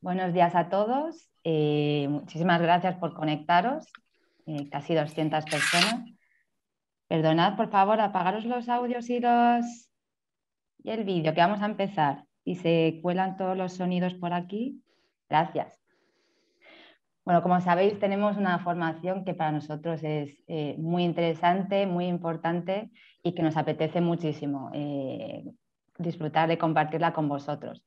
Buenos días a todos. Eh, muchísimas gracias por conectaros, eh, casi 200 personas. Perdonad, por favor, apagaros los audios y, y el vídeo, que vamos a empezar. Y se cuelan todos los sonidos por aquí. Gracias. Bueno, como sabéis, tenemos una formación que para nosotros es eh, muy interesante, muy importante y que nos apetece muchísimo disfrutar de compartirla con vosotros.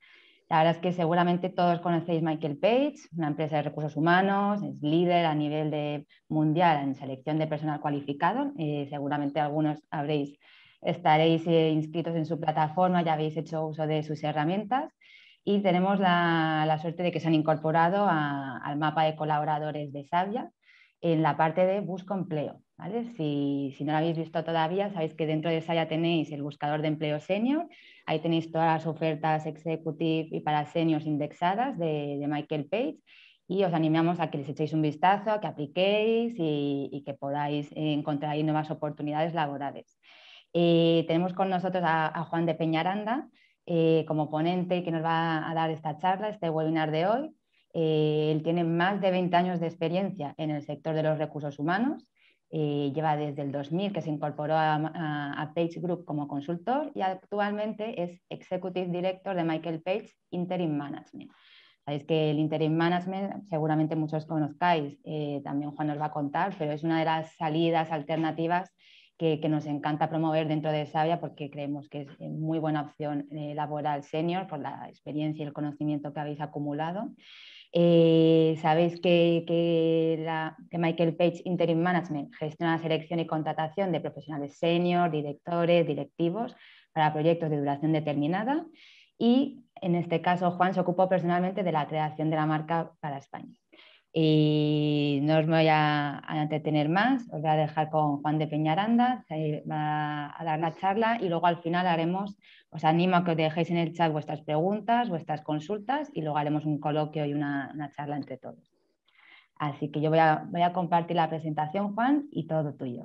La verdad es que seguramente todos conocéis Michael Page, una empresa de recursos humanos, es líder a nivel de mundial en selección de personal cualificado. Eh, seguramente algunos habréis, estaréis eh, inscritos en su plataforma, ya habéis hecho uso de sus herramientas y tenemos la, la suerte de que se han incorporado al mapa de colaboradores de Sabia en la parte de Busco Empleo. Si, si no lo habéis visto todavía, sabéis que dentro de Sabia tenéis el buscador de empleo senior Ahí tenéis todas las ofertas executive y para seniors indexadas de, Michael Page y os animamos a que les echéis un vistazo, a que apliquéis y, que podáis encontrar ahí nuevas oportunidades laborales. Eh, tenemos con nosotros a, Juan de Peñaranda eh, como ponente que nos va a dar esta charla, este webinar de hoy. Eh, él tiene más de 20 años de experiencia en el sector de los recursos humanos eh, lleva desde el 2000 que se incorporó a, Page Group como consultor y actualmente es Executive Director de Michael Page Interim Management. Sabéis que el Interim Management seguramente muchos conozcáis, eh, también Juan nos va a contar, pero es una de las salidas alternativas que, nos encanta promover dentro de Sabia porque creemos que es eh, muy buena opción laboral senior por la experiencia y el conocimiento que habéis acumulado. Eh, Sabéis que, Michael Page Interim Management gestiona la selección y contratación de profesionales senior, directores, directivos para proyectos de duración determinada y en este caso Juan se ocupó personalmente de la creación de la marca para España. Y no os voy a, entretener más, os voy a dejar con Juan de Peñaranda, que va a dar la charla y luego al final haremos os animo a que os dejéis en el chat vuestras preguntas, vuestras consultas y luego haremos un coloquio y una, charla entre todos. Así que yo voy a, compartir la presentación, Juan, y todo tuyo.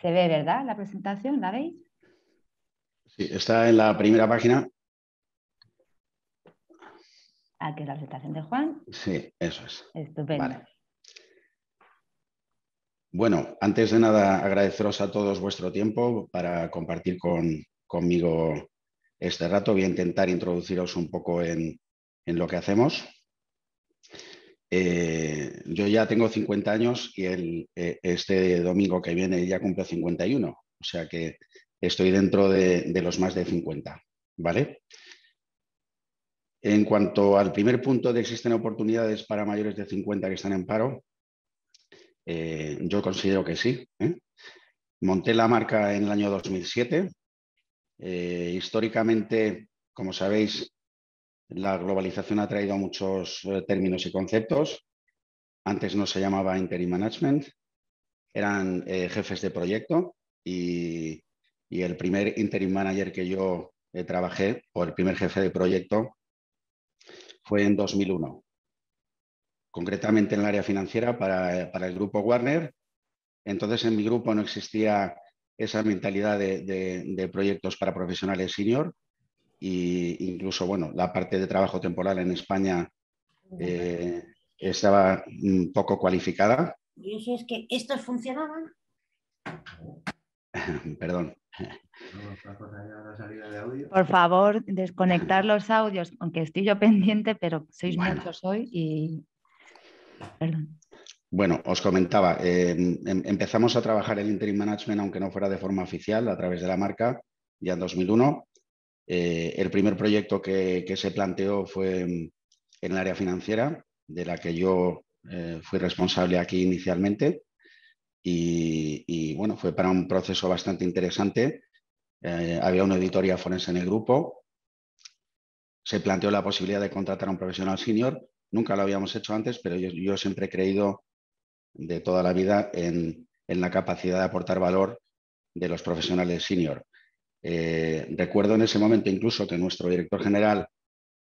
Se ve, ¿verdad? La presentación, ¿la veis? Sí, está en la primera página. Aquí ah, es la presentación de Juan. Sí, eso es. Estupendo. Bueno, antes de nada, agradeceros a todos vuestro tiempo para compartir conmigo este rato. Voy a intentar introduciros un poco en, en lo que hacemos. Eh, yo ya tengo 50 años y el, eh, este domingo que viene ya cumplo 51, o sea que estoy dentro de, los más de 50, ¿vale? En cuanto al primer punto de existen oportunidades para mayores de 50 que están en paro, eh, yo considero que sí. Monté la marca en el año 2007. históricamente, como sabéis, la globalización ha traído muchos eh, términos y conceptos. Antes no se llamaba interim management, eran eh, jefes de proyecto y, el primer interim manager que yo eh, trabajé, o el primer jefe de proyecto, fue en 2001, concretamente en el área financiera para, el grupo Warner. Entonces en mi grupo no existía esa mentalidad de proyectos para profesionales senior, incluso, bueno, la parte de trabajo temporal en España eh, estaba poco cualificada. Y eso es que estos funcionaban. Perdón. Por favor, desconectar los audios, aunque estoy yo pendiente, pero sois muchos hoy y. Perdón. Bueno, os comentaba, eh, em, empezamos a trabajar el interim management, aunque no fuera de forma oficial, a través de la marca, ya en 2001. Eh, el primer proyecto que, se planteó fue en el área financiera, de la que yo eh, fui responsable aquí inicialmente. Y, bueno, fue para un proceso bastante interesante. Eh, había una auditoría forense en el grupo. Se planteó la posibilidad de contratar a un profesional senior. Nunca lo habíamos hecho antes, pero yo, siempre he creído de toda la vida en la capacidad de aportar valor de los profesionales senior. Eh, recuerdo en ese momento incluso que nuestro director general,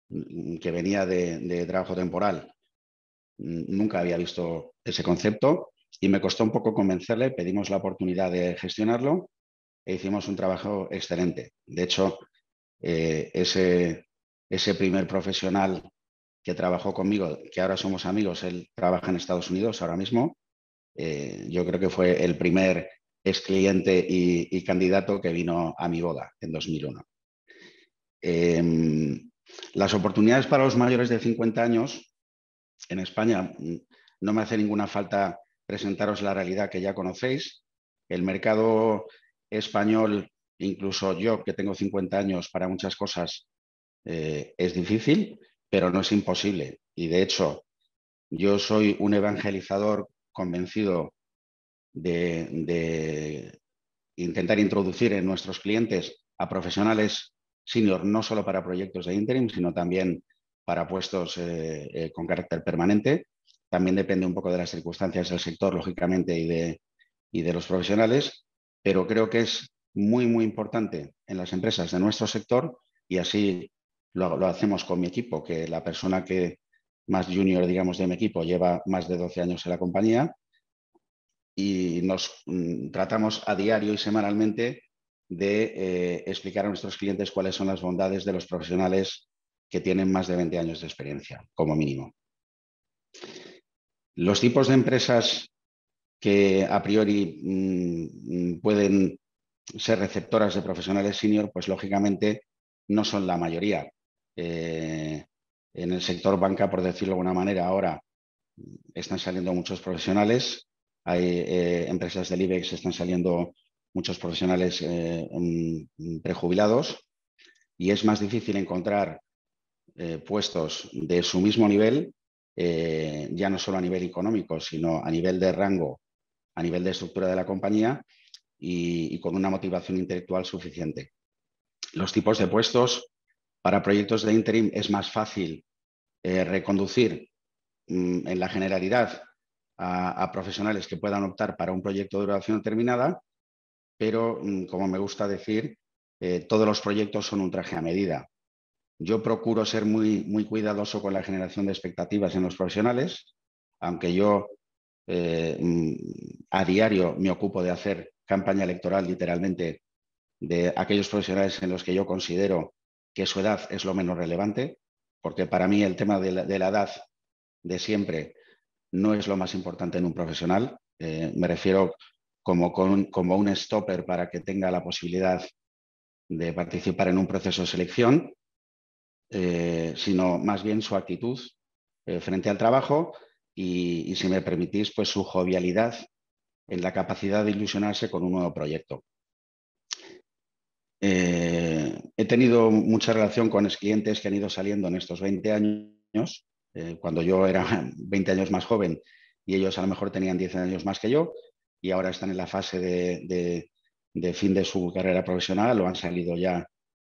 mm, que venía de, trabajo temporal, mm, nunca había visto ese concepto y me costó un poco convencerle, pedimos la oportunidad de gestionarlo e hicimos un trabajo excelente. De hecho, eh, ese, primer profesional que trabajó conmigo, que ahora somos amigos, él trabaja en Estados Unidos ahora mismo, eh, yo creo que fue el primer ex cliente y, candidato que vino a mi boda en 2001. Em, las oportunidades para los mayores de 50 años en España mm, no me hace ninguna falta presentaros la realidad que ya conocéis. El mercado español, incluso yo que tengo 50 años, para muchas cosas eh, es difícil, pero no es imposible. Y de hecho, yo soy un evangelizador convencido de, intentar introducir en nuestros clientes a profesionales senior, no solo para proyectos de interim, sino también para puestos eh, eh, con carácter permanente. También depende un poco de las circunstancias del sector, lógicamente, y de, y de los profesionales, pero creo que es muy, muy importante en las empresas de nuestro sector y así lo, lo hacemos con mi equipo, que la persona que más junior, digamos, de mi equipo lleva más de 12 años en la compañía y nos mm, tratamos a diario y semanalmente de eh, explicar a nuestros clientes cuáles son las bondades de los profesionales que tienen más de 20 años de experiencia, como mínimo. Los tipos de empresas que a priori mm, mm, pueden ser receptoras de profesionales senior, pues lógicamente no son la mayoría. Eh, en el sector banca, por decirlo de alguna manera, ahora están saliendo muchos profesionales hay eh, empresas del IBEX, están saliendo muchos profesionales eh, prejubilados y es más difícil encontrar eh, puestos de su mismo nivel, ya no solo a nivel económico, sino a nivel de rango, a nivel de estructura de la compañía y, con una motivación intelectual suficiente. Los tipos de puestos para proyectos de interim es más fácil reconducir mm, en la generalidad a, profesionales que puedan optar para un proyecto de duración terminada... pero mm, como me gusta decir, eh, todos los proyectos son un traje a medida. Yo procuro ser muy, muy cuidadoso con la generación de expectativas en los profesionales, aunque yo eh, mm, a diario me ocupo de hacer campaña electoral literalmente de aquellos profesionales en los que yo considero que su edad es lo menos relevante, porque para mí el tema de la, de la edad de siempre no es lo más importante en un profesional. Eh, me refiero como, un stopper para que tenga la posibilidad de participar en un proceso de selección, eh, sino más bien su actitud eh, frente al trabajo y, si me permitís, pues su jovialidad en la capacidad de ilusionarse con un nuevo proyecto. he tenido mucha relación con clientes que han ido saliendo en estos 20 años eh, cuando yo era 20 años más joven y ellos a lo mejor tenían 10 años más que yo y ahora están en la fase de, fin de su carrera profesional lo han salido ya,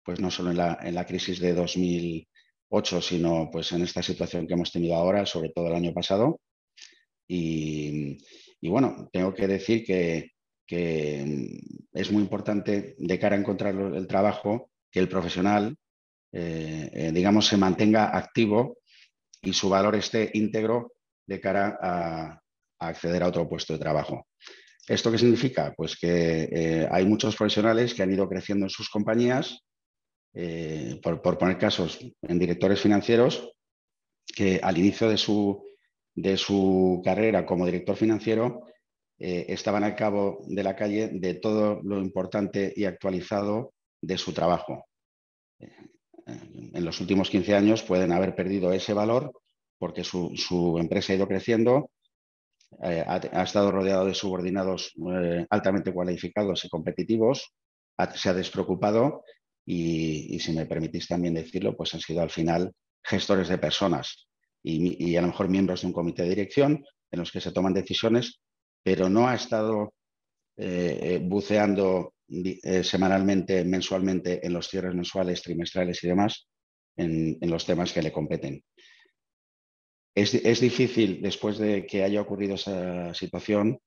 pues no solo en la, crisis de 2008, sino pues en esta situación que hemos tenido ahora, sobre todo el año pasado. Y, bueno, tengo que decir que, es muy importante de cara a encontrar el trabajo que el profesional, eh, eh, digamos, se mantenga activo y su valor esté íntegro de cara a, acceder a otro puesto de trabajo. ¿Esto qué significa? Pues que eh, hay muchos profesionales que han ido creciendo en sus compañías, eh, por, poner casos en directores financieros, que al inicio de su, de su carrera como director financiero eh, estaban al cabo de la calle de todo lo importante y actualizado de su trabajo en los últimos 15 años pueden haber perdido ese valor porque su, empresa ha ido creciendo, eh, ha, estado rodeado de subordinados eh, altamente cualificados y competitivos, se ha despreocupado y, si me permitís también decirlo, pues han sido al final gestores de personas y, a lo mejor miembros de un comité de dirección en los que se toman decisiones, pero no ha estado eh, buceando eh, semanalmente, mensualmente, en los cierres mensuales, trimestrales y demás, en, los temas que le competen. Es, es, difícil, después de que haya ocurrido esa situación,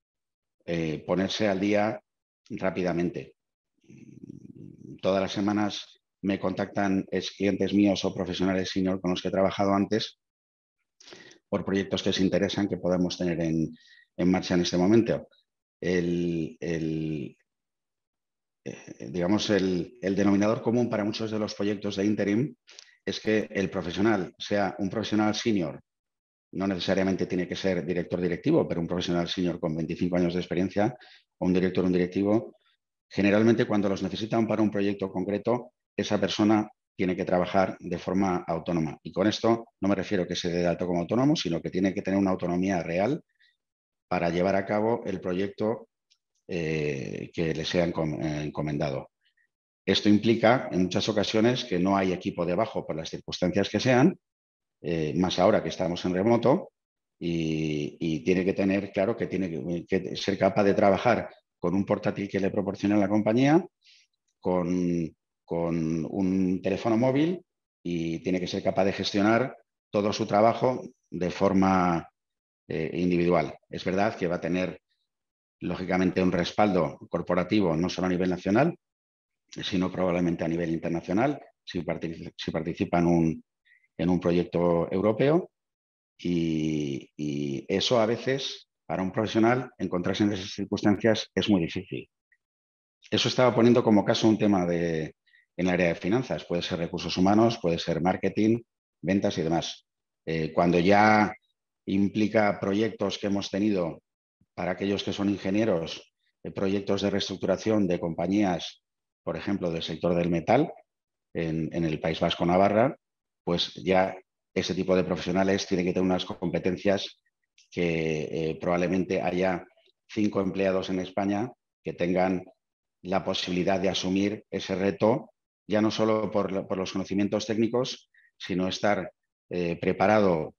eh, ponerse al día rápidamente. Todas las semanas me contactan clientes míos o profesionales senior con los que he trabajado antes por proyectos que se interesan que podemos tener en, marcha en este momento. el, eh, digamos, el, denominador común para muchos de los proyectos de interim es que el profesional sea un profesional senior, no necesariamente tiene que ser director directivo, pero un profesional senior con 25 años de experiencia o un director o un directivo, generalmente cuando los necesitan para un proyecto concreto, esa persona tiene que trabajar de forma autónoma. Y con esto no me refiero que se dé de alto como autónomo, sino que tiene que tener una autonomía real para llevar a cabo el proyecto eh, que le sea eh, encomendado. Esto implica en muchas ocasiones que no hay equipo debajo por las circunstancias que sean, eh, más ahora que estamos en remoto, y, tiene que tener claro que tiene que, ser capaz de trabajar con un portátil que le proporciona la compañía, con, un teléfono móvil y tiene que ser capaz de gestionar todo su trabajo de forma individual. Es verdad que va a tener lógicamente un respaldo corporativo no solo a nivel nacional, sino probablemente a nivel internacional, si, participa en, un, proyecto europeo. Y, eso a veces, para un profesional, encontrarse en esas circunstancias es muy difícil. Eso estaba poniendo como caso un tema de, en el área de finanzas. Puede ser recursos humanos, puede ser marketing, ventas y demás. Eh, cuando ya implica proyectos que hemos tenido para aquellos que son ingenieros, de proyectos de reestructuración de compañías, por ejemplo, del sector del metal en, el País Vasco Navarra, pues ya ese tipo de profesionales tiene que tener unas competencias que eh, probablemente haya cinco empleados en España que tengan la posibilidad de asumir ese reto, ya no solo por, los conocimientos técnicos, sino estar eh, preparado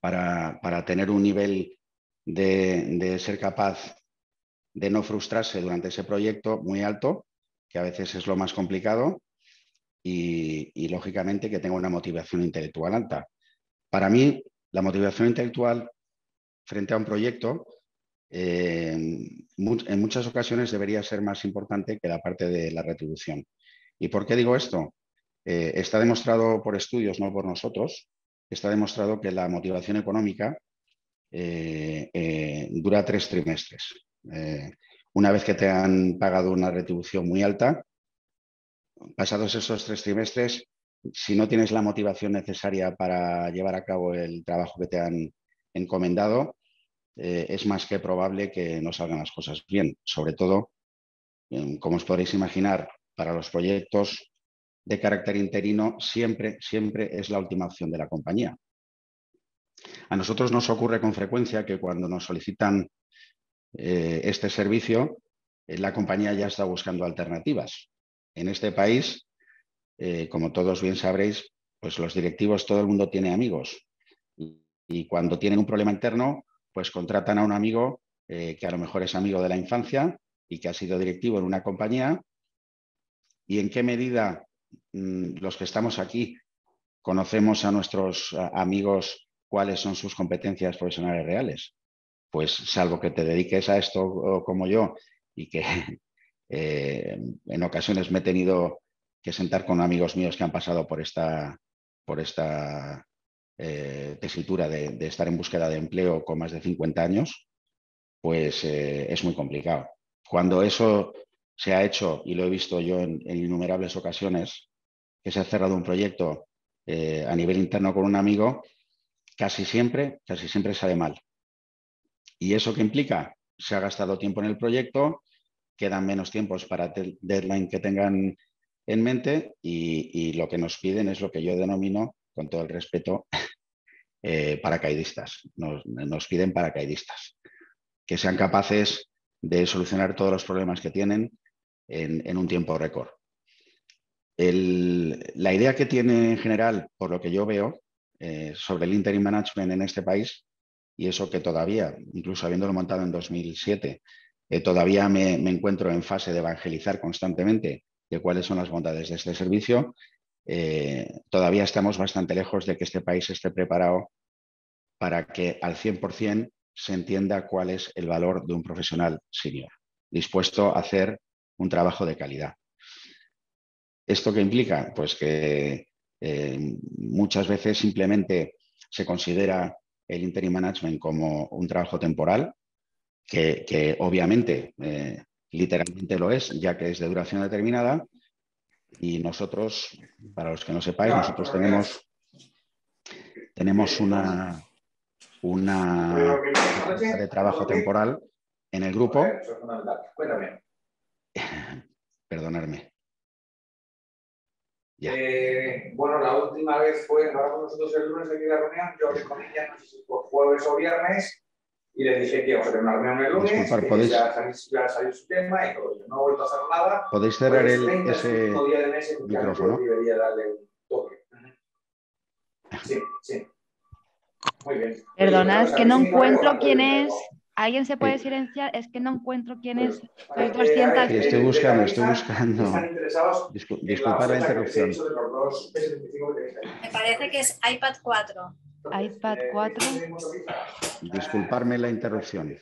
para, para, tener un nivel de, ser capaz de no frustrarse durante ese proyecto muy alto, que a veces es lo más complicado, y, lógicamente que tenga una motivación intelectual alta. Para mí, la motivación intelectual frente a un proyecto eh, en muchas ocasiones debería ser más importante que la parte de la retribución. ¿Y por qué digo esto? Eh, está demostrado por estudios, no por nosotros, está demostrado que la motivación económica eh, eh, dura tres trimestres. Eh, una vez que te han pagado una retribución muy alta, pasados esos tres trimestres, si no tienes la motivación necesaria para llevar a cabo el trabajo que te han encomendado, es más que probable que no salgan las cosas bien. Sobre todo, em, como os podréis imaginar, para los proyectos de carácter interino siempre, siempre es la última opción de la compañía. A nosotros nos ocurre con frecuencia que cuando nos solicitan eh, este servicio, eh, la compañía ya está buscando alternativas. En este país, eh, como todos bien sabréis, pues los directivos, todo el mundo tiene amigos. Y, cuando tienen un problema interno, pues contratan a un amigo que a lo mejor es amigo de la infancia y que ha sido directivo en una compañía. ¿Y en qué medida mm, los que estamos aquí conocemos a nuestros amigos cuáles son sus competencias profesionales reales. Pues salvo que te dediques a esto como yo y que eh, en ocasiones me he tenido que sentar con amigos míos que han pasado por esta, por esta eh, tesitura de, estar en búsqueda de empleo con más de 50 años, pues eh, es muy complicado. Cuando eso se ha hecho, y lo he visto yo en, innumerables ocasiones, que se ha cerrado un proyecto a nivel interno con un amigo casi siempre, casi siempre sale mal. ¿Y eso qué implica? Se ha gastado tiempo en el proyecto, quedan menos tiempos para deadline que tengan en mente y, lo que nos piden es lo que yo denomino, con todo el respeto, eh, paracaidistas. Nos, piden paracaidistas, que sean capaces de solucionar todos los problemas que tienen en, un tiempo récord. la idea que tiene en general, por lo que yo veo, eh, sobre el interim management en este país y eso que todavía, incluso habiéndolo montado en 2007, eh, todavía me, encuentro en fase de evangelizar constantemente de cuáles son las bondades de este servicio. Eh, todavía estamos bastante lejos de que este país esté preparado para que al 100% se entienda cuál es el valor de un profesional senior, dispuesto a hacer un trabajo de calidad. ¿Esto qué implica? Pues que eh, muchas veces simplemente se considera el interim management como un trabajo temporal, que, obviamente eh, literalmente lo es, ya que es de duración determinada. Y nosotros, para los que no sepáis, nosotros tenemos, tenemos una, una de trabajo temporal en el grupo. Perdonarme. Eh, bueno, la última vez fue, ahora con nosotros el lunes aquí la reunión, yo hablé con ella, no sé si fue jueves o viernes, y les dije que vamos a tener una reunión el lunes, Disculpar, podéis... ya, salió su tema y no he vuelto a hacer nada. Podéis cerrar pues, el, ese micrófono. Debería darle un toque. Sí, sí. Muy bien. Perdona, es que no encuentro quién es alguien se puede eh, silenciar, es que no encuentro quién es. estoy buscando, estoy buscando. Discul la, interrupción. Me parece que es iPad 4. iPad 4. Eh, Disculparme la interrupción.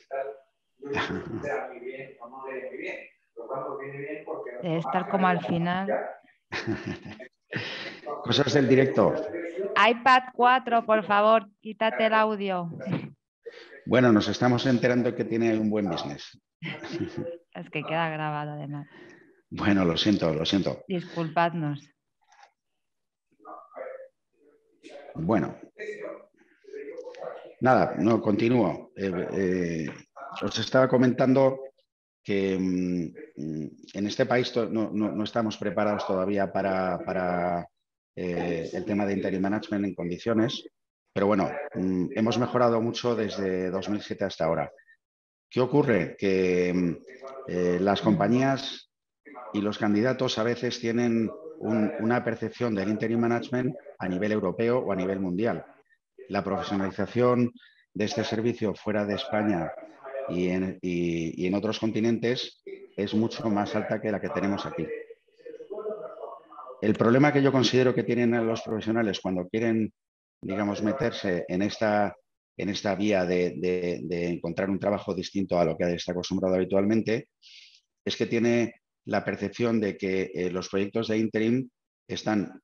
Debe estar como al final. Cosas del director. iPad 4, por favor, quítate el audio. Bueno, nos estamos enterando que tiene un buen business. Es que queda grabado además. Bueno, lo siento, lo siento. Disculpadnos. Bueno. Nada, no, continúo. Eh, eh, os estaba comentando que mm, en este país no, estamos preparados todavía para, eh, el tema de interim management en condiciones. Pero bueno, mm, hemos mejorado mucho desde 2007 hasta ahora. ¿Qué ocurre? Que mm, eh, las compañías y los candidatos a veces tienen una percepción del interim management a nivel europeo o a nivel mundial. La profesionalización de este servicio fuera de España y en otros continentes es mucho más alta que la que tenemos aquí. El problema que yo considero que tienen los profesionales cuando quieren digamos, meterse en esta, en esta vía de, encontrar un trabajo distinto a lo que está acostumbrado habitualmente, es que tiene la percepción de que eh, los proyectos de interim están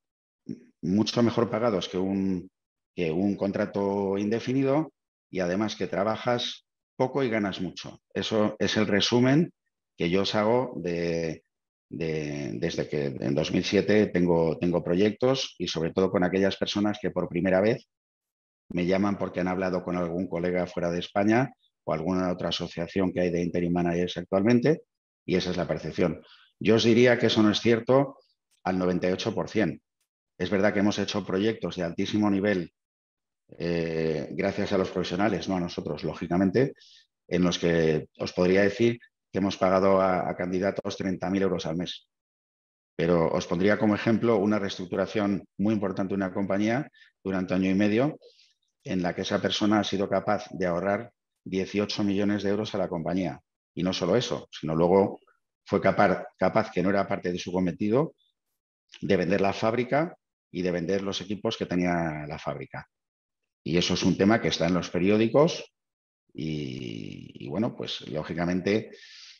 mucho mejor pagados que un, que un contrato indefinido y además que trabajas poco y ganas mucho. Eso es el resumen que yo os hago de, desde que en 2007 tengo, tengo proyectos y sobre todo con aquellas personas que por primera vez me llaman porque han hablado con algún colega fuera de España o alguna otra asociación que hay de interim managers actualmente y esa es la percepción. Yo os diría que eso no es cierto al 98%. Es verdad que hemos hecho proyectos de altísimo nivel eh, gracias a los profesionales, no a nosotros, lógicamente, en los que os podría decir hemos pagado a, candidatos 30.000 euros al mes. Pero os pondría como ejemplo una reestructuración muy importante de una compañía durante año y medio, en la que esa persona ha sido capaz de ahorrar 18 millones de euros a la compañía. Y no solo eso, sino luego fue capaz, que no era parte de su cometido, de vender la fábrica y de vender los equipos que tenía la fábrica. Y eso es un tema que está en los periódicos y bueno, pues lógicamente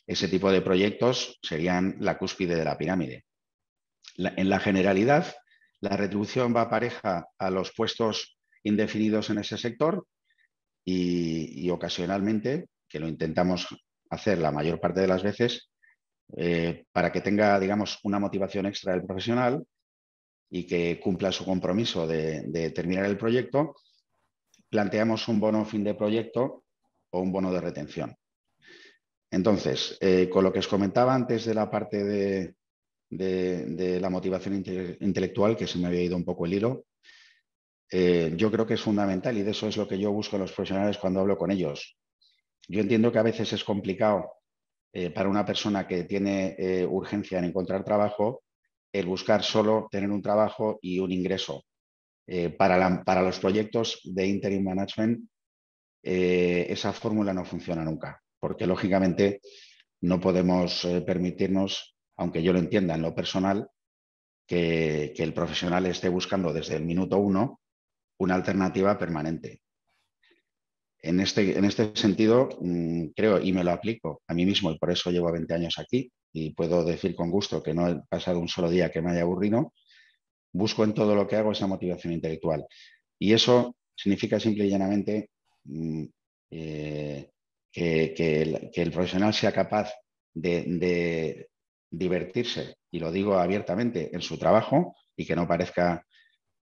ese tipo de proyectos serían la cúspide de la pirámide. en la generalidad, la retribución va pareja a los puestos indefinidos en ese sector y, ocasionalmente, que lo intentamos hacer la mayor parte de las veces, eh, para que tenga, digamos, una motivación extra del profesional y que cumpla su compromiso de terminar el proyecto, planteamos un bono fin de proyecto o un bono de retención. Entonces, eh, con lo que os comentaba antes de la parte de, la motivación intelectual, que se me había ido un poco el hilo, eh, yo creo que es fundamental y de eso es lo que yo busco en los profesionales cuando hablo con ellos. Yo entiendo que a veces es complicado eh, para una persona que tiene urgencia en encontrar trabajo el buscar solo tener un trabajo y un ingreso. para, los proyectos de interim management, esa fórmula no funciona nunca porque lógicamente no podemos eh, permitirnos, aunque yo lo entienda en lo personal, que, el profesional esté buscando desde el minuto uno una alternativa permanente. En este, en este sentido, mm, creo y me lo aplico a mí mismo y por eso llevo 20 años aquí y puedo decir con gusto que no he pasado un solo día que me haya aburrido, busco en todo lo que hago esa motivación intelectual. Y eso significa simple y llanamente mm, eh, eh, que, el, profesional sea capaz de, divertirse, y lo digo abiertamente, en su trabajo y que no parezca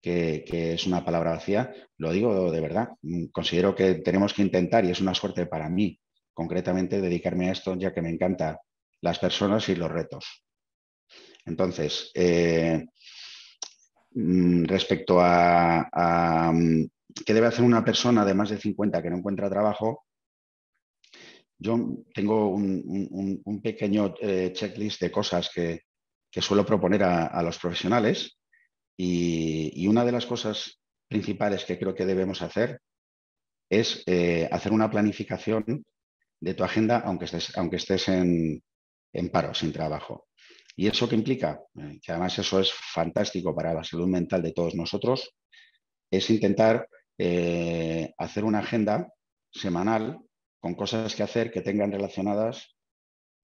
que, es una palabra vacía, lo digo de verdad. Mm, considero que tenemos que intentar, y es una suerte para mí concretamente, dedicarme a esto, ya que me encantan las personas y los retos. Entonces, eh, mm, respecto a, mm, qué debe hacer una persona de más de 50 que no encuentra trabajo, yo tengo un, pequeño eh, checklist de cosas que, suelo proponer a, los profesionales y, una de las cosas principales que creo que debemos hacer es eh, hacer una planificación de tu agenda aunque estés, aunque estés en, paro, sin trabajo. ¿Y eso qué implica? Eh, que además eso es fantástico para la salud mental de todos nosotros, es intentar hacer una agenda semanal con cosas que hacer que tengan relacionadas,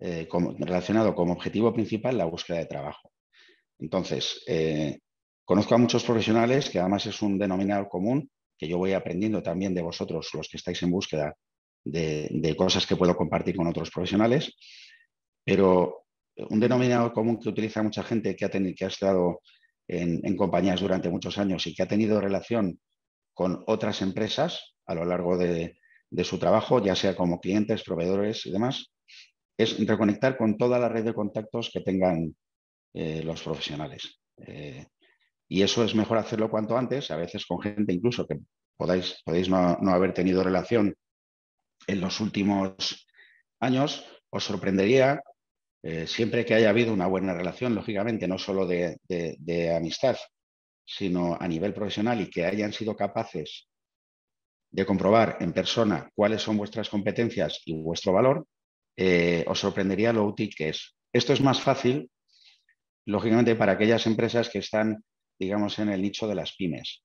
eh, relacionado como objetivo principal la búsqueda de trabajo. Entonces, eh, conozco a muchos profesionales que además es un denominador común que yo voy aprendiendo también de vosotros, los que estáis en búsqueda de, cosas que puedo compartir con otros profesionales, pero un denominador común que utiliza mucha gente que ha, tenido, que ha estado en, compañías durante muchos años y que ha tenido relación con otras empresas a lo largo de, de su trabajo, ya sea como clientes, proveedores y demás, es reconectar con toda la red de contactos que tengan eh, los profesionales. Eh, y eso es mejor hacerlo cuanto antes, a veces con gente incluso que podáis, podéis no, haber tenido relación en los últimos años. Os sorprendería eh, siempre que haya habido una buena relación, lógicamente, no solo de amistad, sino a nivel profesional y que hayan sido capaces de comprobar en persona cuáles son vuestras competencias y vuestro valor, eh, os sorprendería lo útil que es. Esto es más fácil, lógicamente, para aquellas empresas que están, digamos, en el nicho de las pymes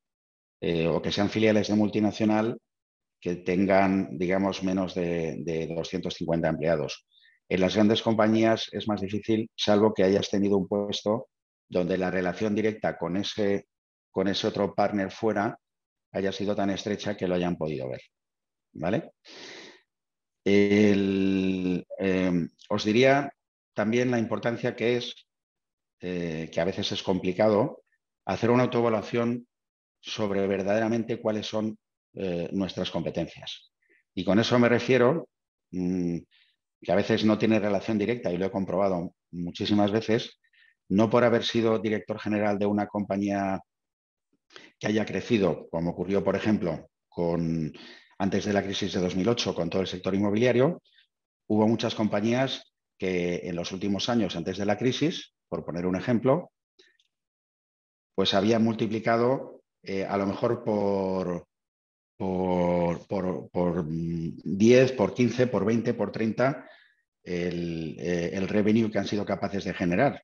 eh, o que sean filiales de multinacional que tengan, digamos, menos de, 250 empleados. En las grandes compañías es más difícil, salvo que hayas tenido un puesto donde la relación directa con ese, con ese otro partner fuera haya sido tan estrecha que lo hayan podido ver. ¿Vale? Em, os diría también la importancia que es, eh, que a veces es complicado, hacer una autoevaluación sobre verdaderamente cuáles son eh, nuestras competencias. Y con eso me refiero mm, que a veces no tiene relación directa, y lo he comprobado muchísimas veces, no por haber sido director general de una compañía que haya crecido, como ocurrió, por ejemplo, con, antes de la crisis de 2008 con todo el sector inmobiliario, hubo muchas compañías que en los últimos años, antes de la crisis, por poner un ejemplo, pues habían multiplicado eh, a lo mejor por, por, por, por, 10, mm, por 15, por 20, por 30 el, eh, el revenue que han sido capaces de generar.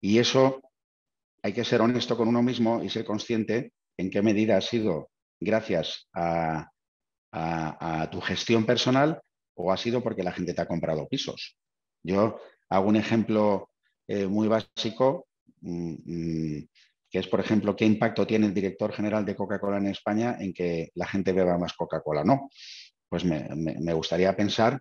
Y eso hay que ser honesto con uno mismo y ser consciente en qué medida ha sido gracias a, tu gestión personal o ha sido porque la gente te ha comprado pisos. Yo hago un ejemplo eh, muy básico, mm, mm, que es, por ejemplo, qué impacto tiene el director general de Coca-Cola en España en que la gente beba más Coca-Cola. No, pues me, gustaría pensar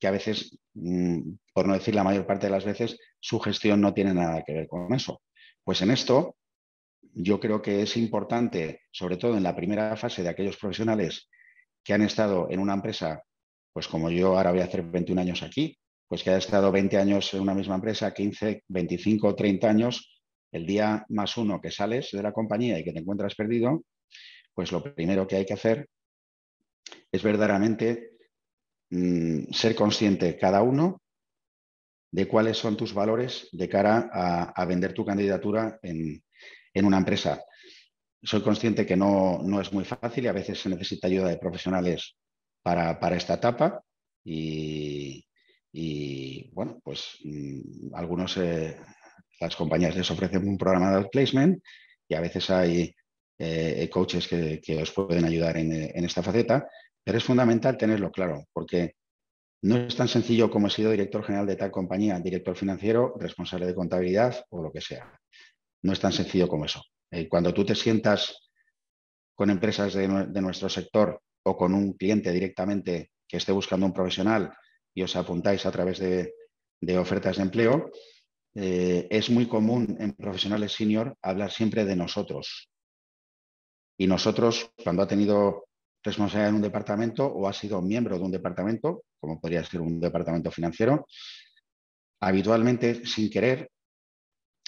que a veces, mm, por no decir la mayor parte de las veces, su gestión no tiene nada que ver con eso. Pues en esto yo creo que es importante, sobre todo en la primera fase de aquellos profesionales que han estado en una empresa, pues como yo ahora voy a hacer 21 años aquí, pues que ha estado 20 años en una misma empresa, 15, 25, 30 años, el día más uno que sales de la compañía y que te encuentras perdido, pues lo primero que hay que hacer es verdaderamente mm, ser consciente cada uno de cuáles son tus valores de cara a, vender tu candidatura en, una empresa. Soy consciente que no, es muy fácil y a veces se necesita ayuda de profesionales para, esta etapa y, bueno, pues mm, algunos, eh, las compañías les ofrecen un programa de placement y a veces hay eh, coaches que, os pueden ayudar en, en esta faceta, pero es fundamental tenerlo claro porque no es tan sencillo como he sido director general de tal compañía, director financiero, responsable de contabilidad o lo que sea. No es tan sencillo como eso. Eh, cuando tú te sientas con empresas de, nuestro sector o con un cliente directamente que esté buscando un profesional y os apuntáis a través de, ofertas de empleo, eh, es muy común en profesionales senior hablar siempre de nosotros. Y nosotros, cuando ha tenido responsabilidad en un departamento o ha sido miembro de un departamento, como podría ser un departamento financiero, habitualmente sin querer,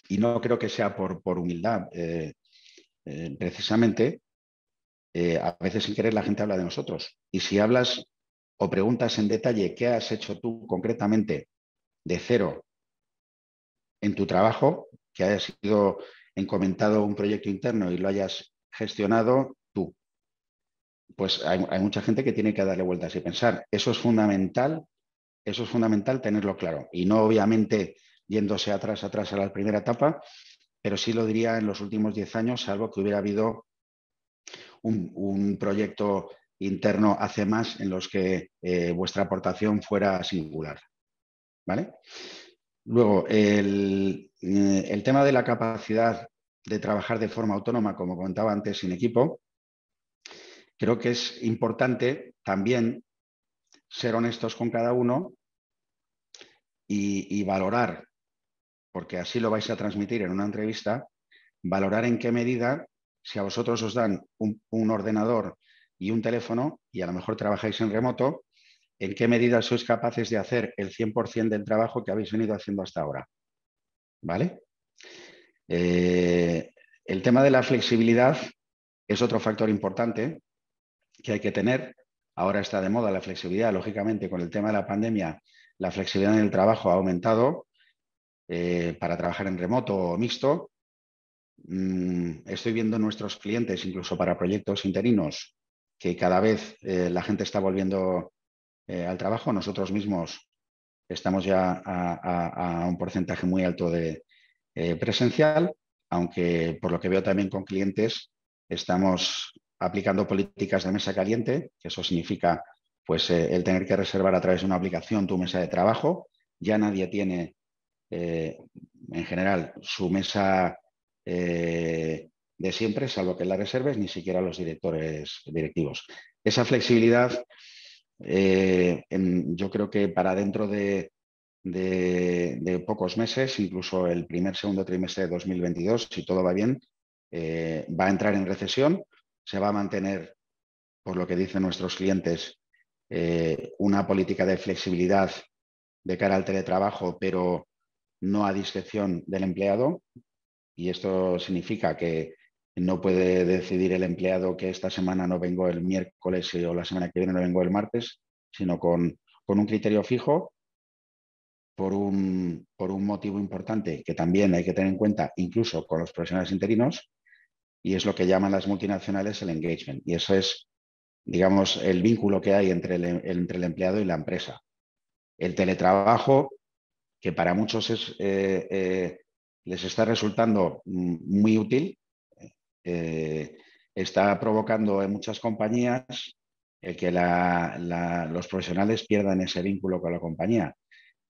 y no creo que sea por, por humildad eh, eh, precisamente, eh, a veces sin querer la gente habla de nosotros. Y si hablas o preguntas en detalle qué has hecho tú concretamente de cero en tu trabajo, que haya sido encomendado un proyecto interno y lo hayas gestionado, pues hay, mucha gente que tiene que darle vueltas y pensar. Eso es fundamental, eso es fundamental tenerlo claro. Y no obviamente yéndose atrás, atrás a la primera etapa, pero sí lo diría en los últimos 10 años, salvo que hubiera habido un, proyecto interno hace más en los que eh, vuestra aportación fuera singular. ¿Vale? Luego, el, eh, el tema de la capacidad de trabajar de forma autónoma, como comentaba antes, sin equipo, creo que es importante también ser honestos con cada uno y, valorar, porque así lo vais a transmitir en una entrevista, valorar en qué medida, si a vosotros os dan un, ordenador y un teléfono y a lo mejor trabajáis en remoto, en qué medida sois capaces de hacer el 100% del trabajo que habéis venido haciendo hasta ahora. ¿Vale? Eh, el tema de la flexibilidad es otro factor importante que hay que tener. Ahora está de moda la flexibilidad, lógicamente con el tema de la pandemia, la flexibilidad en el trabajo ha aumentado eh, para trabajar en remoto o mixto. Mm, estoy viendo nuestros clientes, incluso para proyectos interinos, que cada vez eh, la gente está volviendo eh, al trabajo. Nosotros mismos estamos ya a un porcentaje muy alto de presencial, aunque por lo que veo también con clientes estamos aplicando políticas de mesa caliente, que eso significa pues, eh, el tener que reservar a través de una aplicación tu mesa de trabajo. Ya nadie tiene, eh, en general, su mesa eh, de siempre, salvo que la reserves, ni siquiera los directores directivos. Esa flexibilidad, yo creo que para dentro de, de, pocos meses, incluso el primer, segundo trimestre de 2022, si todo va bien, va a entrar en recesión se va a mantener, por lo que dicen nuestros clientes, eh, una política de flexibilidad de cara al teletrabajo, pero no a discreción del empleado. Y esto significa que no puede decidir el empleado que esta semana no vengo el miércoles o la semana que viene no vengo el martes, sino con, un criterio fijo por un motivo importante que también hay que tener en cuenta, incluso con los profesionales interinos, y es lo que llaman las multinacionales el engagement. Y eso es, digamos, el vínculo que hay entre el, entre el empleado y la empresa. El teletrabajo, que para muchos es, eh, eh, les está resultando mm, muy útil, eh, está provocando en muchas compañías el que los profesionales pierdan ese vínculo con la compañía.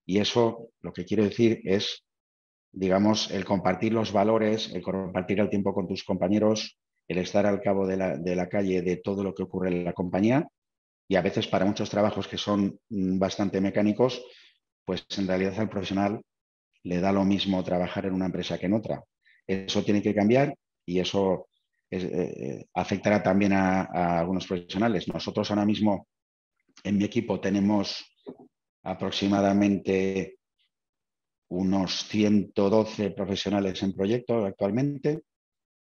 Y eso lo que quiero decir es digamos, el compartir los valores, el compartir el tiempo con tus compañeros, el estar al cabo de la, calle de todo lo que ocurre en la compañía. Y a veces para muchos trabajos que son mm, bastante mecánicos, pues en realidad al profesional le da lo mismo trabajar en una empresa que en otra. Eso tiene que cambiar y eso eh, eh, afectará también a, algunos profesionales. Nosotros ahora mismo en mi equipo tenemos aproximadamente unos 112 profesionales en proyecto actualmente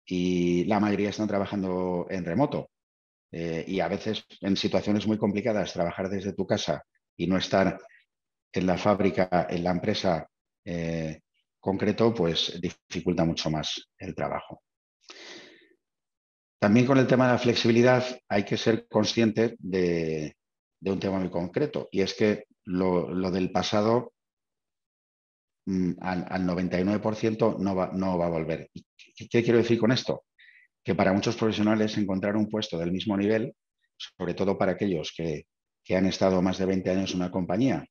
y la mayoría están trabajando en remoto. Eh, y a veces en situaciones muy complicadas, trabajar desde tu casa y no estar en la fábrica, en la empresa eh, concreto, pues dificulta mucho más el trabajo. También con el tema de la flexibilidad hay que ser consciente de, un tema muy concreto y es que lo del pasado Mm, al, 99% no va, no va a volver. qué, quiero decir con esto? Que para muchos profesionales encontrar un puesto del mismo nivel, sobre todo para aquellos que, han estado más de 20 años en una compañía,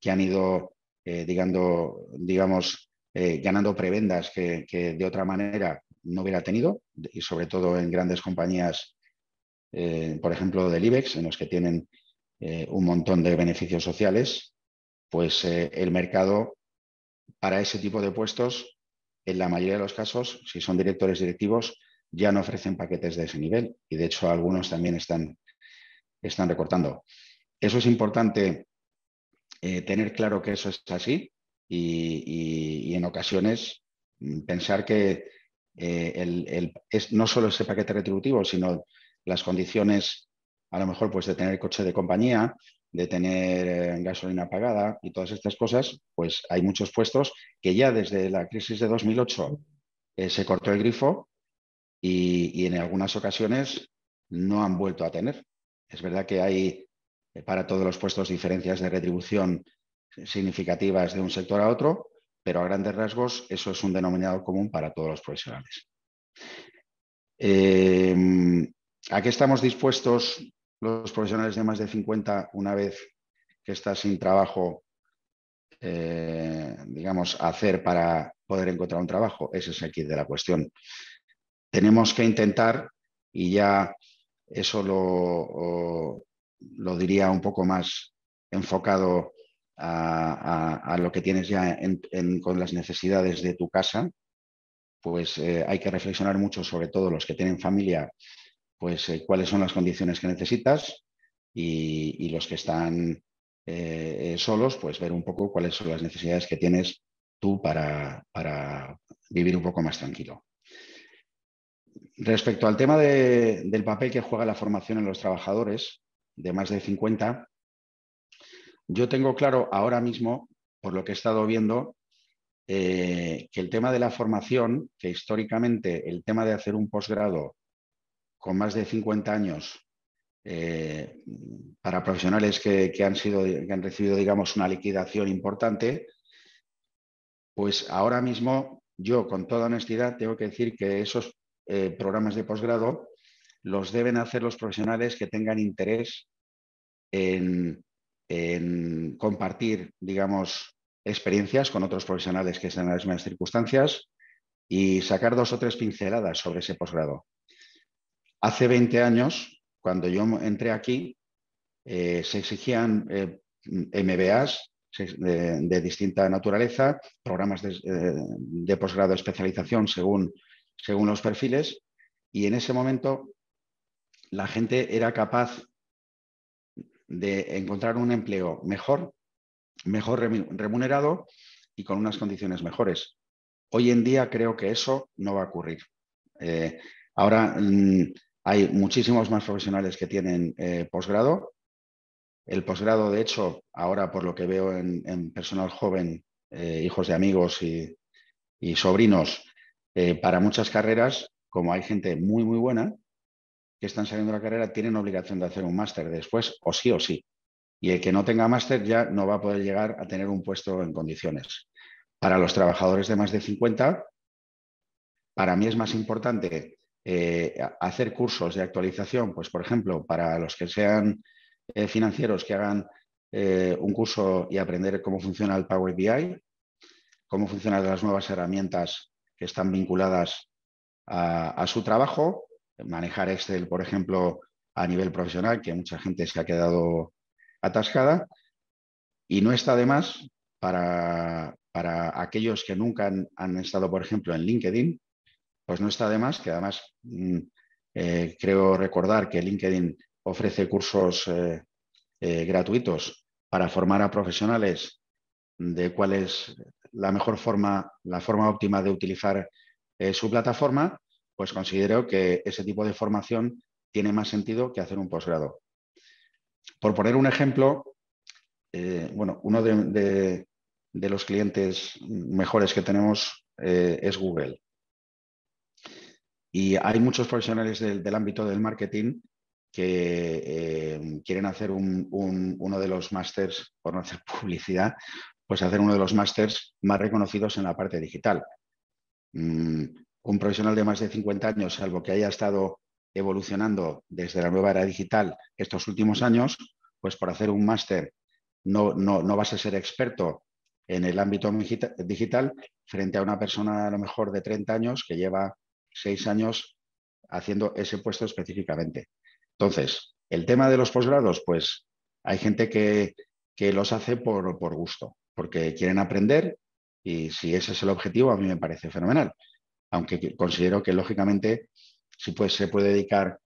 que han ido, eh, digamos, eh, ganando prebendas que, de otra manera no hubiera tenido, y sobre todo en grandes compañías, eh, por ejemplo, del IBEX, en los que tienen un montón de beneficios sociales, pues el mercado para ese tipo de puestos, en la mayoría de los casos, si son directores directivos, ya no ofrecen paquetes de ese nivel y de hecho algunos también están, están recortando. Eso es importante eh, tener claro que eso es así y, en ocasiones mm, pensar que eh, es, no solo ese paquete retributivo, sino las condiciones a lo mejor pues de tener coche de compañía de tener eh, gasolina pagada y todas estas cosas, pues hay muchos puestos que ya desde la crisis de 2008 eh, se cortó el grifo y, en algunas ocasiones no han vuelto a tener. Es verdad que hay eh, para todos los puestos diferencias de retribución significativas de un sector a otro, pero a grandes rasgos eso es un denominador común para todos los profesionales. Em, ¿A qué estamos dispuestos los profesionales de más de 50, una vez que estás sin trabajo, eh, digamos, hacer para poder encontrar un trabajo? Ese es el kit de la cuestión. Tenemos que intentar, y ya eso lo, lo diría un poco más enfocado a, lo que tienes ya con las necesidades de tu casa, pues eh, hay que reflexionar mucho, sobre todo los que tienen familia, pues eh, cuáles son las condiciones que necesitas y, los que están eh, eh, solos, pues ver un poco cuáles son las necesidades que tienes tú para, vivir un poco más tranquilo. Respecto al tema del papel que juega la formación en los trabajadores de más de 50, yo tengo claro ahora mismo, por lo que he estado viendo, que el tema de la formación, que históricamente el tema de hacer un posgrado con más de 50 años eh, para profesionales que, han sido, que han recibido, digamos, una liquidación importante, pues ahora mismo yo, con toda honestidad, tengo que decir que esos eh, programas de posgrado los deben hacer los profesionales que tengan interés en, compartir, digamos, experiencias con otros profesionales que están en las mismas circunstancias y sacar dos o tres pinceladas sobre ese posgrado. Hace 20 años, cuando yo entré aquí, eh, se exigían eh, MBAs de, distinta naturaleza, programas de, eh, posgrado de especialización según, según los perfiles, y en ese momento la gente era capaz de encontrar un empleo mejor, mejor remunerado y con unas condiciones mejores. Hoy en día creo que eso no va a ocurrir. ahora mm, hay muchísimos más profesionales que tienen eh, posgrado. El posgrado, de hecho, ahora por lo que veo en, personal joven, eh, hijos de amigos y, sobrinos, eh, para muchas carreras, como hay gente muy, muy buena que están saliendo de la carrera, tienen obligación de hacer un máster después, o sí o sí. Y el que no tenga máster ya no va a poder llegar a tener un puesto en condiciones. Para los trabajadores de más de 50, para mí es más importante eh, hacer cursos de actualización, pues por ejemplo, para los que sean eh, financieros que hagan eh, un curso y aprender cómo funciona el Power BI, cómo funcionan las nuevas herramientas que están vinculadas a, su trabajo, manejar Excel, por ejemplo, a nivel profesional, que mucha gente se ha quedado atascada, y no está de más para, aquellos que nunca han estado, por ejemplo, en LinkedIn, pues no está de más, que además mm, eh, creo recordar que LinkedIn ofrece cursos eh, eh, gratuitos para formar a profesionales de cuál es la mejor forma, la forma óptima de utilizar su plataforma, pues considero que ese tipo de formación tiene más sentido que hacer un posgrado. Por poner un ejemplo, bueno, uno de, los clientes mejores que tenemos es Google. Y hay muchos profesionales del, ámbito del marketing que eh, quieren hacer uno de los másters, por no hacer publicidad, pues hacer uno de los másters más reconocidos en la parte digital. Mm, un profesional de más de 50 años, salvo que haya estado evolucionando desde la nueva era digital estos últimos años, pues por hacer un máster no, no, no vas a ser experto en el ámbito digital frente a una persona a lo mejor de 30 años que lleva seis años haciendo ese puesto específicamente. Entonces, el tema de los posgrados, pues hay gente que, que los hace por, por, gusto, porque quieren aprender y si ese es el objetivo, a mí me parece fenomenal. Aunque considero que, lógicamente, si pues, se puede dedicar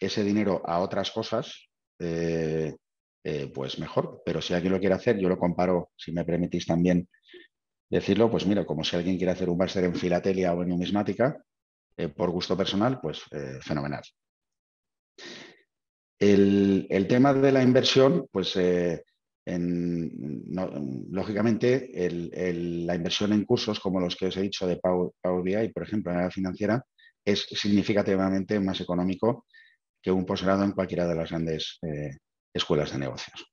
ese dinero a otras cosas, eh, eh, pues mejor. Pero si alguien lo quiere hacer, yo lo comparo, si me permitís también, decirlo, pues mira, como si alguien quiere hacer un máster en filatelia o en numismática, eh, por gusto personal, pues eh, fenomenal. El, tema de la inversión, pues eh, lógicamente la inversión en cursos como los que os he dicho de Power BI, por ejemplo, en la financiera, es significativamente más económico que un posgrado en cualquiera de las grandes escuelas de negocios.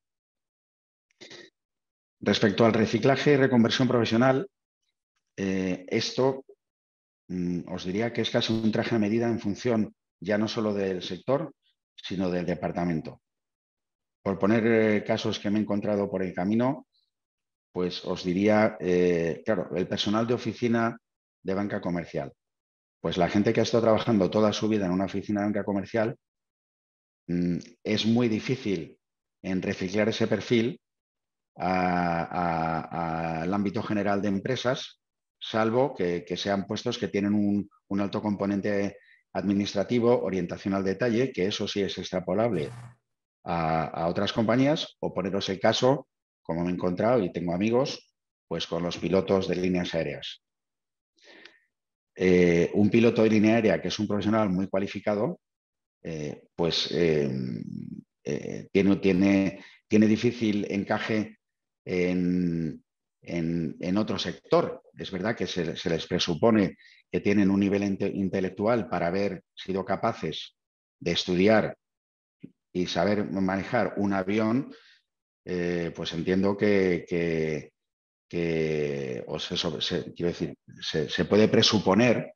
Respecto al reciclaje y reconversión profesional, eh, esto mm, os diría que es casi un traje a medida en función ya no solo del sector, sino del departamento. Por poner eh, casos que me he encontrado por el camino, pues os diría, eh, claro, el personal de oficina de banca comercial. Pues la gente que ha estado trabajando toda su vida en una oficina de banca comercial, mm, es muy difícil en reciclar ese perfil al ámbito general de empresas, salvo que, sean puestos que tienen un, alto componente administrativo, orientación al detalle, que eso sí es extrapolable a, otras compañías, o poneros el caso, como me he encontrado y tengo amigos, pues con los pilotos de líneas aéreas. Eh, un piloto de línea aérea que es un profesional muy cualificado, eh, pues eh, tiene difícil encaje en, otro sector. Es verdad que se, les presupone que tienen un nivel intelectual para haber sido capaces de estudiar y saber manejar un avión, eh, pues entiendo que, se, quiero decir, se, puede presuponer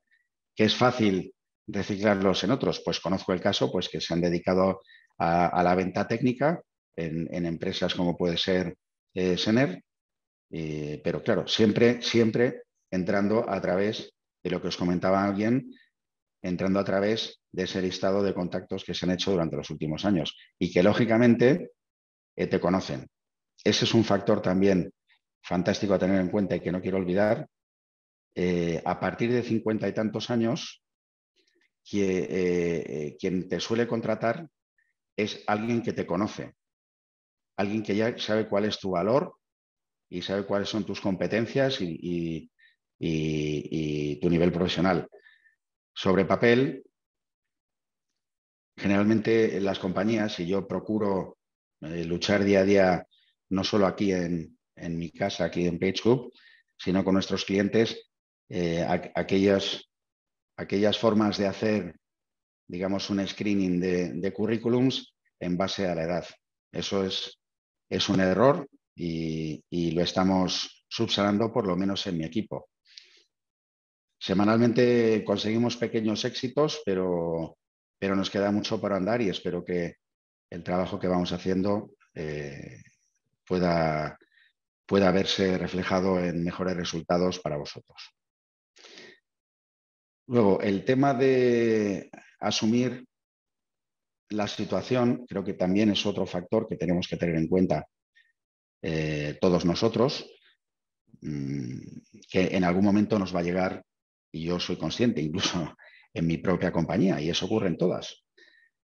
que es fácil reciclarlos en otros. Pues conozco el caso, pues que se han dedicado a, la venta técnica en, empresas como puede ser eh, SENER, eh, pero claro, siempre, siempre entrando a través de lo que os comentaba alguien, entrando a través de ese listado de contactos que se han hecho durante los últimos años y que lógicamente eh, te conocen. Ese es un factor también fantástico a tener en cuenta y que no quiero olvidar. a partir de cincuenta y tantos años, quien te suele contratar es alguien que te conoce alguien que ya sabe cuál es tu valor y sabe cuáles son tus competencias y, tu nivel profesional. Sobre papel, generalmente las compañías, y yo procuro eh, luchar día a día, no solo aquí en, mi casa, aquí en PageHub, sino con nuestros clientes, eh, aquellas, aquellas formas de hacer, digamos, un screening de currículums en base a la edad. Eso es es un error y, lo estamos subsanando, por lo menos en mi equipo. Semanalmente conseguimos pequeños éxitos, pero, nos queda mucho por andar y espero que el trabajo que vamos haciendo eh, pueda, pueda verse reflejado en mejores resultados para vosotros. Luego, el tema de asumir la situación, creo que también es otro factor que tenemos que tener en cuenta eh, todos nosotros, mm, que en algún momento nos va a llegar, y yo soy consciente, incluso en mi propia compañía, y eso ocurre en todas.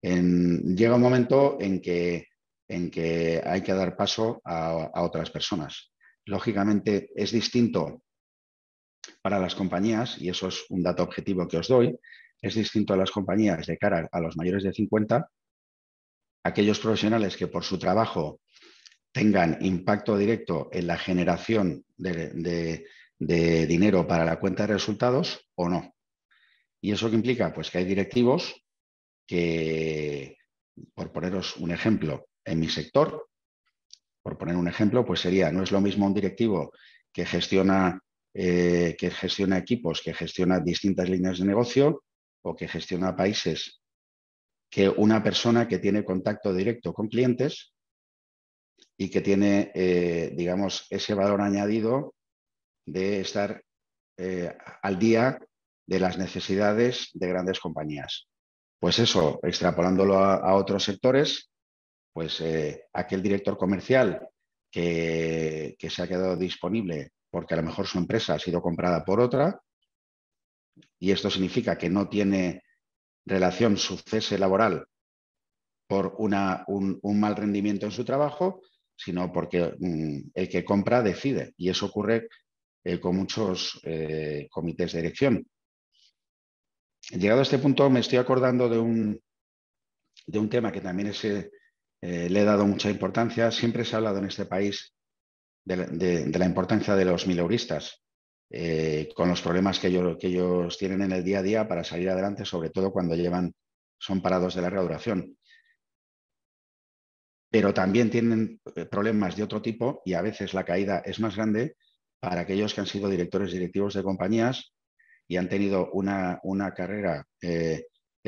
llega un momento en que, en que hay que dar paso a otras personas. Lógicamente es distinto para las compañías, y eso es un dato objetivo que os doy, es distinto a las compañías de cara a los mayores de 50, aquellos profesionales que por su trabajo tengan impacto directo en la generación de, dinero para la cuenta de resultados o no. ¿Y eso qué implica? Pues que hay directivos que, por poneros un ejemplo, en mi sector, por poner un ejemplo, pues sería, no es lo mismo un directivo que gestiona, eh, que gestiona equipos, que gestiona distintas líneas de negocio, o que gestiona países que una persona que tiene contacto directo con clientes y que tiene, eh, digamos, ese valor añadido de estar eh, al día de las necesidades de grandes compañías. Pues eso, extrapolándolo a, otros sectores, pues eh, aquel director comercial que, que se ha quedado disponible porque a lo mejor su empresa ha sido comprada por otra, y esto significa que no tiene relación su cese laboral por un, mal rendimiento en su trabajo, sino porque mm, el que compra decide. Y eso ocurre eh, con muchos eh, comités de dirección. Llegado a este punto, me estoy acordando de un, tema que también eh, le he dado mucha importancia. Siempre se ha hablado en este país de, la importancia de los mileuristas. Eh, con los problemas que ellos, tienen en el día a día para salir adelante, sobre todo cuando llevan, son parados de larga duración. Pero también tienen eh, problemas de otro tipo y a veces la caída es más grande para aquellos que han sido directores directivos de compañías y han tenido una, carrera eh,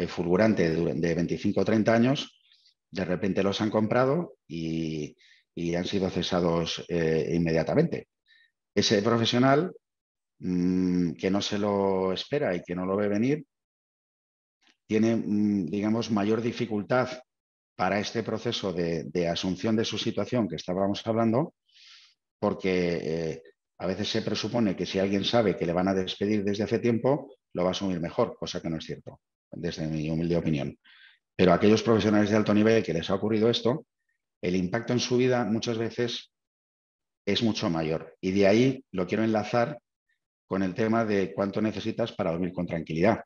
fulgurante de, 25 o 30 años, de repente los han comprado y, han sido cesados inmediatamente. Ese profesional Mm, que no se lo espera y que no lo ve venir, tiene, mm, digamos, mayor dificultad para este proceso de, asunción de su situación que estábamos hablando, porque eh, a veces se presupone que si alguien sabe que le van a despedir desde hace tiempo, lo va a asumir mejor, cosa que no es cierto, desde mi humilde opinión. Pero a aquellos profesionales de alto nivel que les ha ocurrido esto, el impacto en su vida muchas veces es mucho mayor. Y de ahí lo quiero enlazar con el tema de cuánto necesitas para dormir con tranquilidad.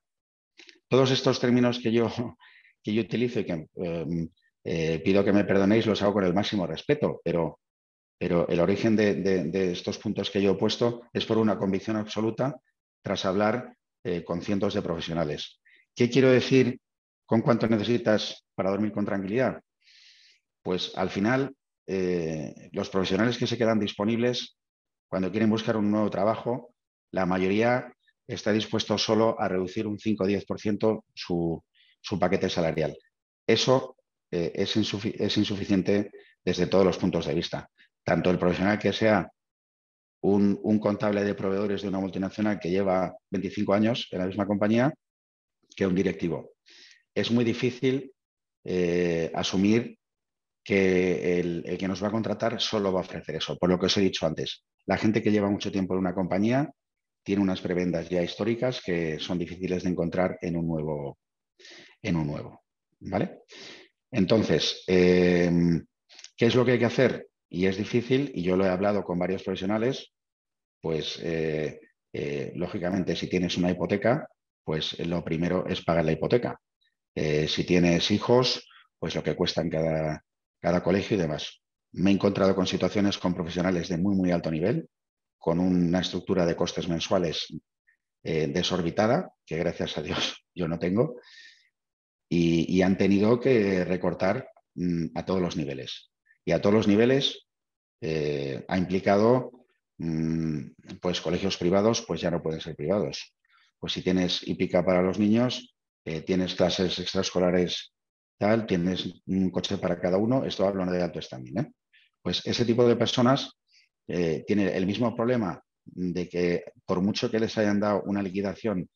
Todos estos términos que yo, que yo utilizo y que em, eh, pido que me perdonéis, los hago con el máximo respeto, pero, pero el origen de, estos puntos que yo he puesto es por una convicción absoluta tras hablar eh, con cientos de profesionales. ¿Qué quiero decir con cuánto necesitas para dormir con tranquilidad? Pues al final, eh, los profesionales que se quedan disponibles cuando quieren buscar un nuevo trabajo la mayoría está dispuesto solo a reducir un 5 o 10% su, su paquete salarial. Eso eh, es, insuficiente desde todos los puntos de vista. Tanto el profesional que sea un, contable de proveedores de una multinacional que lleva 25 años en la misma compañía que un directivo. Es muy difícil eh, asumir que el, el que nos va a contratar solo va a ofrecer eso, por lo que os he dicho antes. La gente que lleva mucho tiempo en una compañía tiene unas prebendas ya históricas que son difíciles de encontrar en un nuevo. En un nuevo ¿vale? Entonces, em, ¿qué es lo que hay que hacer? Y es difícil, y yo lo he hablado con varios profesionales, pues eh, eh, lógicamente si tienes una hipoteca, pues lo primero es pagar la hipoteca. Eh, si tienes hijos, pues lo que cuesta en cada colegio y demás. Me he encontrado con situaciones con profesionales de muy, muy alto nivel, con una estructura de costes mensuales eh, desorbitada, que gracias a Dios yo no tengo, y, han tenido que recortar mm, a todos los niveles. Y a todos los niveles eh, ha implicado, mm, pues colegios privados, pues ya no pueden ser privados. Pues si tienes hípica para los niños, eh, tienes clases extraescolares, tal, tienes un coche para cada uno, esto hablo de alto también. Pues ese tipo de personas eh, tiene el mismo problema de que por mucho que les hayan dado una liquidación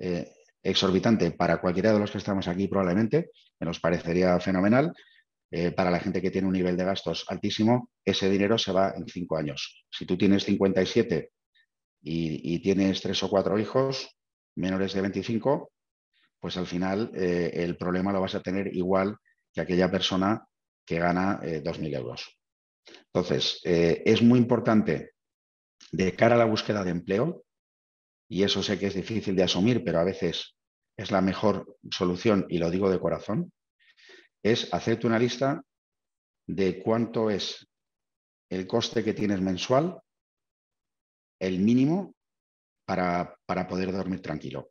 eh, exorbitante para cualquiera de los que estamos aquí probablemente, que nos parecería fenomenal, eh, para la gente que tiene un nivel de gastos altísimo, ese dinero se va en cinco años. Si tú tienes 57 y, y tienes tres o cuatro hijos menores de 25, pues al final el problema lo vas a tener igual que aquella persona que gana dos 2.000 euros. Entonces, eh, es muy importante de cara a la búsqueda de empleo, y eso sé que es difícil de asumir, pero a veces es la mejor solución, y lo digo de corazón, es hacerte una lista de cuánto es el coste que tienes mensual, el mínimo, para, poder dormir tranquilo.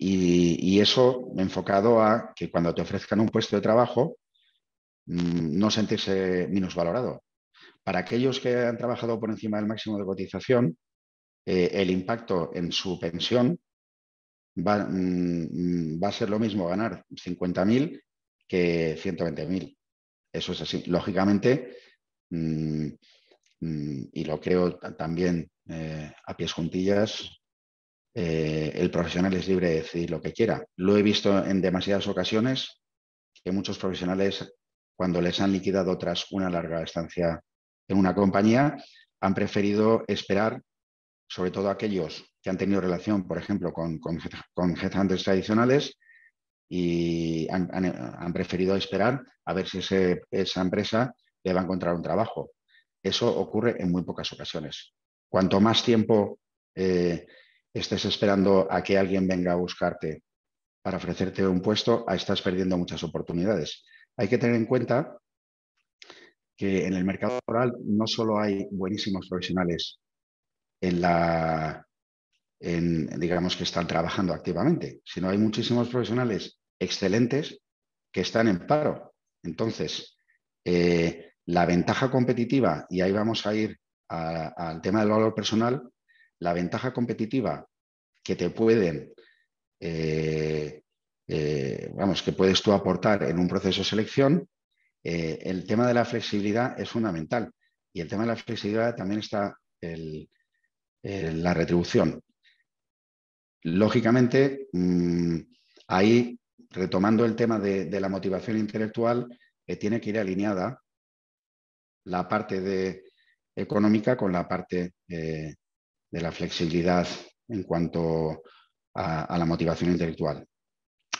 Y, y, eso enfocado a que cuando te ofrezcan un puesto de trabajo, Mm, no sentirse menos valorado. Para aquellos que han trabajado por encima del máximo de cotización, eh, el impacto en su pensión va, mm, a ser lo mismo ganar 50.000 que 120.000. Eso es así. Lógicamente, mm, y lo creo también eh, a pies juntillas, eh, el profesional es libre de decidir lo que quiera. Lo he visto en demasiadas ocasiones que muchos profesionales cuando les han liquidado tras una larga estancia en una compañía, han preferido esperar, sobre todo aquellos que han tenido relación, por ejemplo, con, con, tradicionales, y han, preferido esperar a ver si esa empresa le va a encontrar un trabajo. Eso ocurre en muy pocas ocasiones. Cuanto más tiempo eh, estés esperando a que alguien venga a buscarte para ofrecerte un puesto, estás perdiendo muchas oportunidades. Hay que tener en cuenta que en el mercado laboral no solo hay buenísimos profesionales en la, digamos que están trabajando activamente, sino hay muchísimos profesionales excelentes que están en paro. Entonces, eh, la ventaja competitiva, y ahí vamos a ir al tema del valor personal, la ventaja competitiva que te pueden eh, eh, vamos, que puedes tú aportar en un proceso de selección, eh, el tema de la flexibilidad es fundamental. Y el tema de la flexibilidad también está la retribución. Lógicamente, mm, ahí, retomando el tema de, la motivación intelectual, eh, tiene que ir alineada la parte económica con la parte de la flexibilidad en cuanto a la motivación intelectual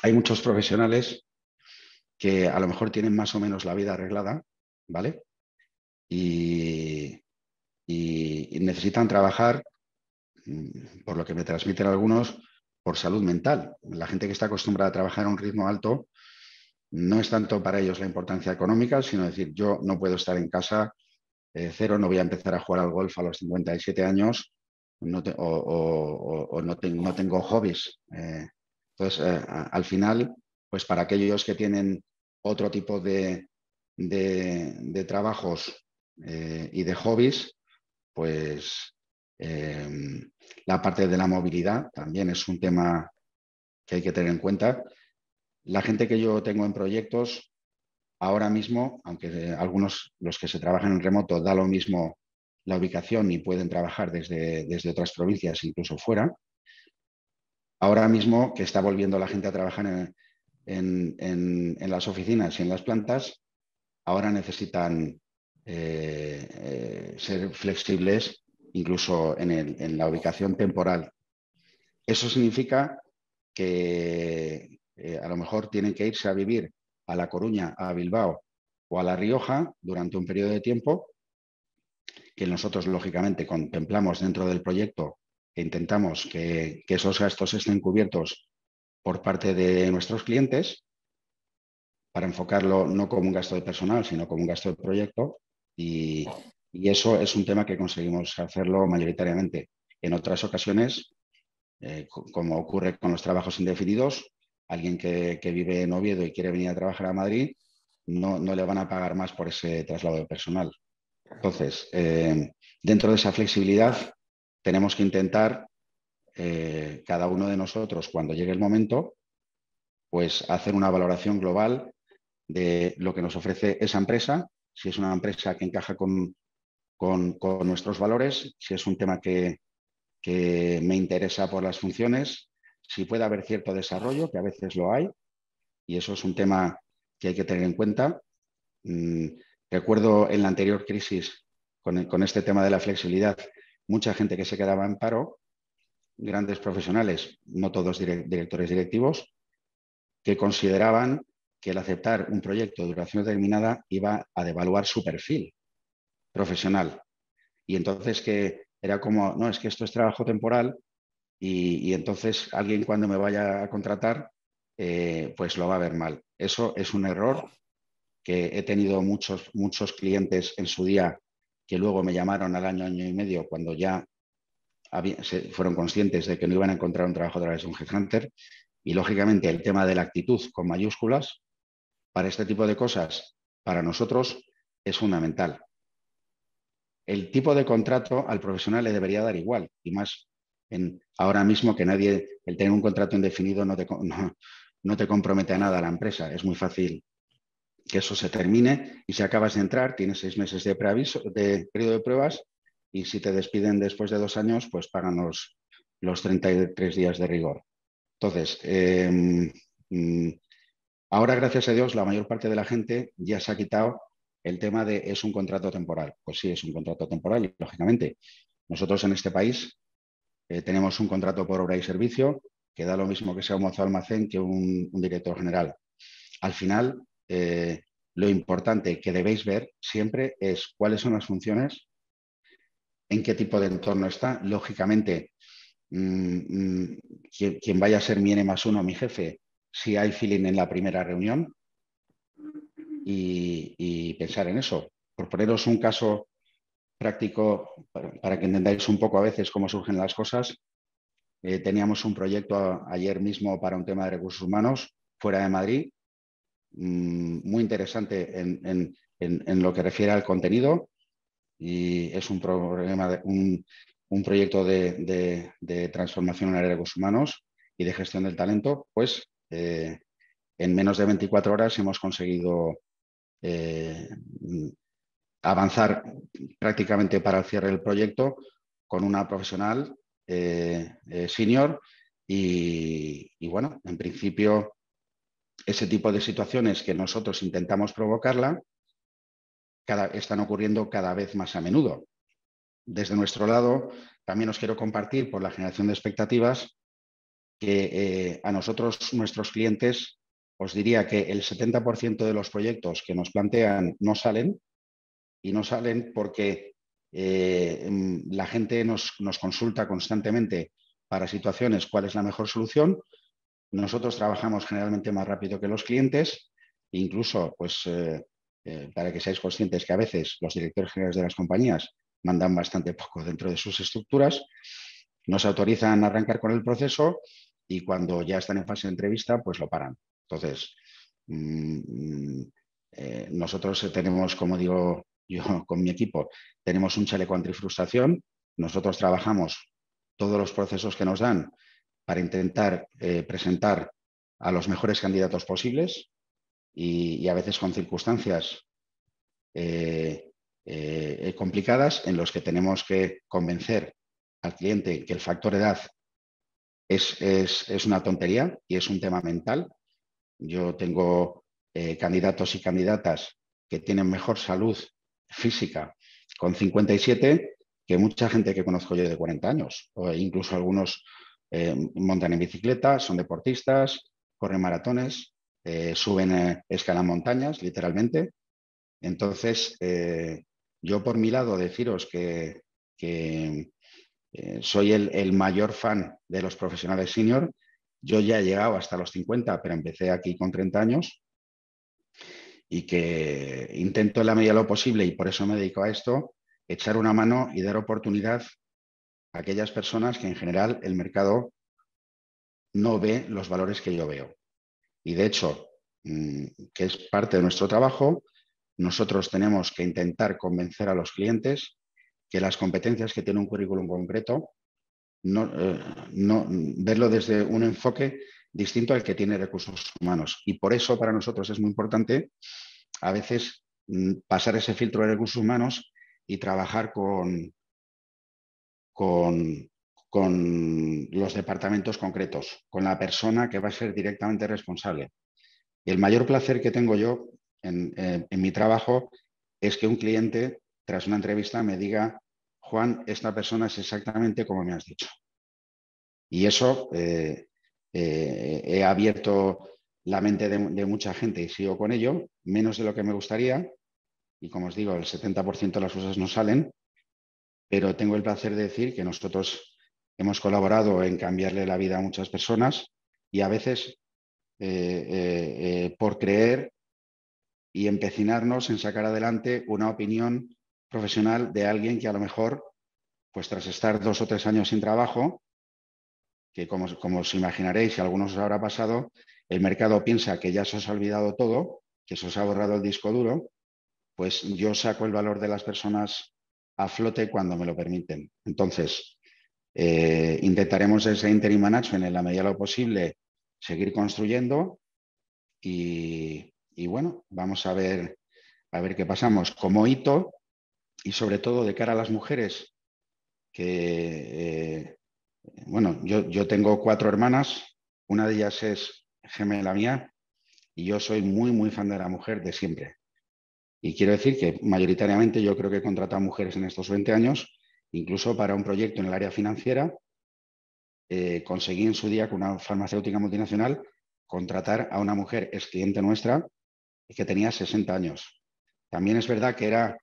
hay muchos profesionales que a lo mejor tienen más o menos la vida arreglada, ¿vale? Y, necesitan trabajar, mm, por lo que me transmiten algunos, por salud mental. La gente que está acostumbrada a trabajar a un ritmo alto, no es tanto para ellos la importancia económica, sino decir, yo no puedo estar en casa eh, cero, no voy a empezar a jugar al golf a los 57 años o, no, tengo hobbies. Eh, entonces, pues, eh, al final, pues para aquellos que tienen otro tipo de, trabajos eh, y de hobbies, pues em, la parte de la movilidad también es un tema que hay que tener en cuenta. La gente que yo tengo en proyectos, ahora mismo, aunque eh, algunos, los que se trabajan en remoto, da lo mismo la ubicación y pueden trabajar desde otras provincias, incluso fuera, ahora mismo que está volviendo la gente a trabajar en, las oficinas y en las plantas, ahora necesitan eh, eh, ser flexibles incluso en, la ubicación temporal. Eso significa que eh, a lo mejor tienen que irse a vivir a La Coruña, a Bilbao o a La Rioja durante un periodo de tiempo que nosotros, lógicamente, contemplamos dentro del proyecto intentamos que, esos gastos estén cubiertos por parte de nuestros clientes para enfocarlo no como un gasto de personal, sino como un gasto de proyecto. Y, eso es un tema que conseguimos hacerlo mayoritariamente. En otras ocasiones, eh, como ocurre con los trabajos indefinidos, alguien que, vive en Oviedo y quiere venir a trabajar a Madrid, no, no le van a pagar más por ese traslado de personal. Entonces, eh, dentro de esa flexibilidad, tenemos que intentar, eh, cada uno de nosotros, cuando llegue el momento, pues hacer una valoración global de lo que nos ofrece esa empresa, si es una empresa que encaja con, con, nuestros valores, si es un tema que, que me interesa por las funciones, si puede haber cierto desarrollo, que a veces lo hay, y eso es un tema que hay que tener en cuenta. Mm, recuerdo en la anterior crisis, con este tema de la flexibilidad, mucha gente que se quedaba en paro, grandes profesionales, no todos directores directivos, que consideraban que el aceptar un proyecto de duración determinada iba a devaluar su perfil profesional. Y entonces que era como, no, es que esto es trabajo temporal y, entonces alguien cuando me vaya a contratar, eh, pues lo va a ver mal. Eso es un error que he tenido muchos, muchos clientes en su día que luego me llamaron al año, año y medio, cuando ya se, fueron conscientes de que no iban a encontrar un trabajo a través de un headhunter. Y lógicamente el tema de la actitud con mayúsculas, para este tipo de cosas, para nosotros es fundamental. El tipo de contrato al profesional le debería dar igual, y más en, ahora mismo que nadie, el tener un contrato indefinido no te, no te compromete a nada a la empresa. Es muy fácil que eso se termine y si acabas de entrar, tienes seis meses de, preaviso, de periodo de pruebas y si te despiden después de dos años, pues pagan los, 33 días de rigor. Entonces, em, mm, ahora gracias a Dios la mayor parte de la gente ya se ha quitado el tema de es un contrato temporal. Pues sí, es un contrato temporal, lógicamente. Nosotros en este país eh, tenemos un contrato por obra y servicio que da lo mismo que sea un mozo almacén que un, un director general. Al final, eh, lo importante que debéis ver siempre es cuáles son las funciones, en qué tipo de entorno está. Lógicamente, mm, mm, quien, vaya a ser mi N más uno, mi jefe, si hay feeling en la primera reunión y, pensar en eso. Por poneros un caso práctico para, que entendáis un poco a veces cómo surgen las cosas. Eh, teníamos un proyecto ayer mismo para un tema de recursos humanos fuera de Madrid Mm, muy interesante en, lo que refiere al contenido y es un, problema un, proyecto de, transformación en humanos y de gestión del talento, pues eh, en menos de 24 horas hemos conseguido eh, avanzar prácticamente para el cierre del proyecto con una profesional eh, senior y bueno, en principio ese tipo de situaciones que nosotros intentamos provocarla están ocurriendo cada vez más a menudo. Desde nuestro lado, también os quiero compartir por la generación de expectativas que eh, a nosotros, nuestros clientes, os diría que el 70% de los proyectos que nos plantean no salen y no salen porque eh, la gente nos consulta constantemente para situaciones cuál es la mejor solución, nosotros trabajamos generalmente más rápido que los clientes, incluso pues, eh, eh, para que seáis conscientes que a veces los directores generales de las compañías mandan bastante poco dentro de sus estructuras, nos autorizan a arrancar con el proceso y cuando ya están en fase de entrevista, pues lo paran. Entonces, mm, mm, eh, nosotros tenemos, como digo yo con mi equipo, tenemos un chaleco antifrustración. Nosotros trabajamos todos los procesos que nos dan para intentar eh, presentar a los mejores candidatos posibles y, a veces con circunstancias eh, eh, complicadas en los que tenemos que convencer al cliente que el factor edad es, es una tontería y es un tema mental. Yo tengo candidatos y candidatas que tienen mejor salud física con 57 que mucha gente que conozco yo de 40 años, o incluso algunos eh, montan en bicicleta, son deportistas, corren maratones, eh, suben, eh, escalan montañas, literalmente. Entonces, yo por mi lado deciros que, soy el, el, mayor fan de los profesionales senior. Yo ya he llegado hasta los 50, pero empecé aquí con 30 años y que intento en la medida de lo posible, y por eso me dedico a esto, echar una mano y dar oportunidad aquellas personas que en general el mercado no ve los valores que yo veo. Y de hecho, mm, que es parte de nuestro trabajo, nosotros tenemos que intentar convencer a los clientes que las competencias que tiene un currículum concreto, no, eh, no, verlo desde un enfoque distinto al que tiene recursos humanos. Y por eso para nosotros es muy importante a veces mm, pasar ese filtro de recursos humanos y trabajar con, con, los departamentos concretos, con la persona que va a ser directamente responsable. El mayor placer que tengo yo en, mi trabajo es que un cliente, tras una entrevista, me diga, Juan, esta persona es exactamente como me has dicho. Y eso eh, eh, he abierto la mente de, de, mucha gente y sigo con ello, menos de lo que me gustaría. Y como os digo, el 70% de las cosas no salen, pero tengo el placer de decir que nosotros hemos colaborado en cambiarle la vida a muchas personas y a veces eh, eh, eh, por creer y empecinarnos en sacar adelante una opinión profesional de alguien que a lo mejor, pues tras estar dos o tres años sin trabajo, que como, os imaginaréis, y algunos os habrá pasado, el mercado piensa que ya se os ha olvidado todo, que se os ha borrado el disco duro, pues yo saco el valor de las personas a flote cuando me lo permiten. Entonces, eh, intentaremos ese interim management en la medida de lo posible seguir construyendo y, bueno, vamos a ver, a ver qué pasamos. Como hito y sobre todo de cara a las mujeres, que eh, bueno, yo, yo tengo cuatro hermanas, una de ellas es gemela mía y yo soy muy, muy fan de la mujer de siempre. Y quiero decir que mayoritariamente yo creo que he contratado mujeres en estos 20 años, incluso para un proyecto en el área financiera. Eh, conseguí en su día con una farmacéutica multinacional contratar a una mujer ex cliente nuestra que tenía 60 años. También es verdad que era,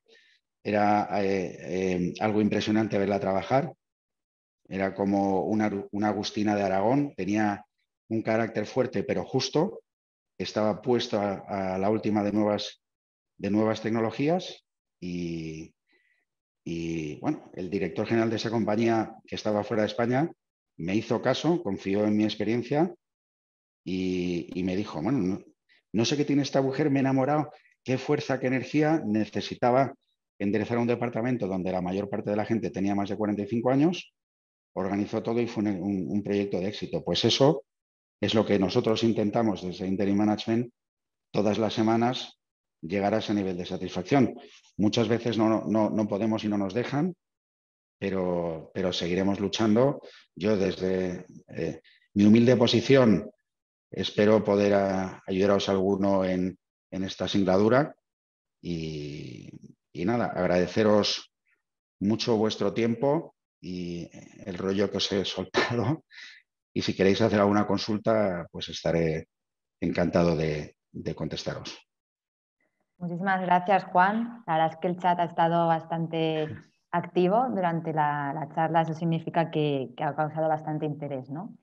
era eh, eh, algo impresionante verla trabajar. Era como una, Agustina de Aragón, tenía un carácter fuerte pero justo, estaba puesta a la última de nuevas de nuevas tecnologías y, bueno, el director general de esa compañía que estaba fuera de España me hizo caso, confió en mi experiencia y, me dijo, bueno, no, sé qué tiene esta mujer, me he enamorado, qué fuerza, qué energía necesitaba enderezar un departamento donde la mayor parte de la gente tenía más de 45 años, organizó todo y fue un, un proyecto de éxito. Pues eso es lo que nosotros intentamos desde Interim Management todas las semanas llegar a ese nivel de satisfacción. Muchas veces no, no, podemos y no nos dejan, pero, seguiremos luchando. Yo desde eh, mi humilde posición espero poder ah, ayudaros alguno en, esta asignadura y, nada, agradeceros mucho vuestro tiempo y eh, el rollo que os he soltado y si queréis hacer alguna consulta, pues estaré encantado de, de contestaros. Muchísimas gracias, Juan. La verdad es que el chat ha estado bastante activo durante la, charla. Eso significa que, ha causado bastante interés. ¿no?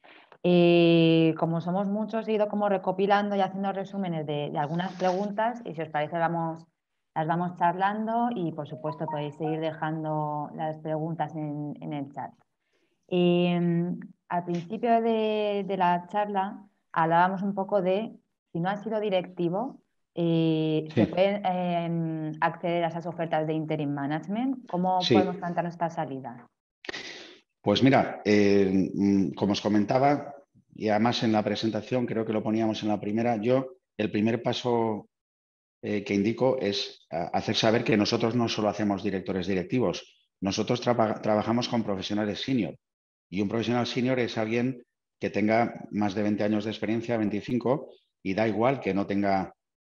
Eh, como somos muchos, he ido como recopilando y haciendo resúmenes de, algunas preguntas y si os parece las vamos charlando y por supuesto podéis seguir dejando las preguntas en, el chat. Em, al principio de, la charla hablábamos un poco de si no ha sido directivo, y se pueden em, acceder a esas ofertas de interim management. ¿Cómo podemos plantar nuestra salida? Pues mira, eh, mm, como os comentaba, y además en la presentación creo que lo poníamos en la primera, yo el primer paso eh, que indico es ah, hacer saber que nosotros no solo hacemos directores directivos, nosotros trabajamos con profesionales senior. Y un profesional senior es alguien que tenga más de 20 años de experiencia, 25, y da igual que no tenga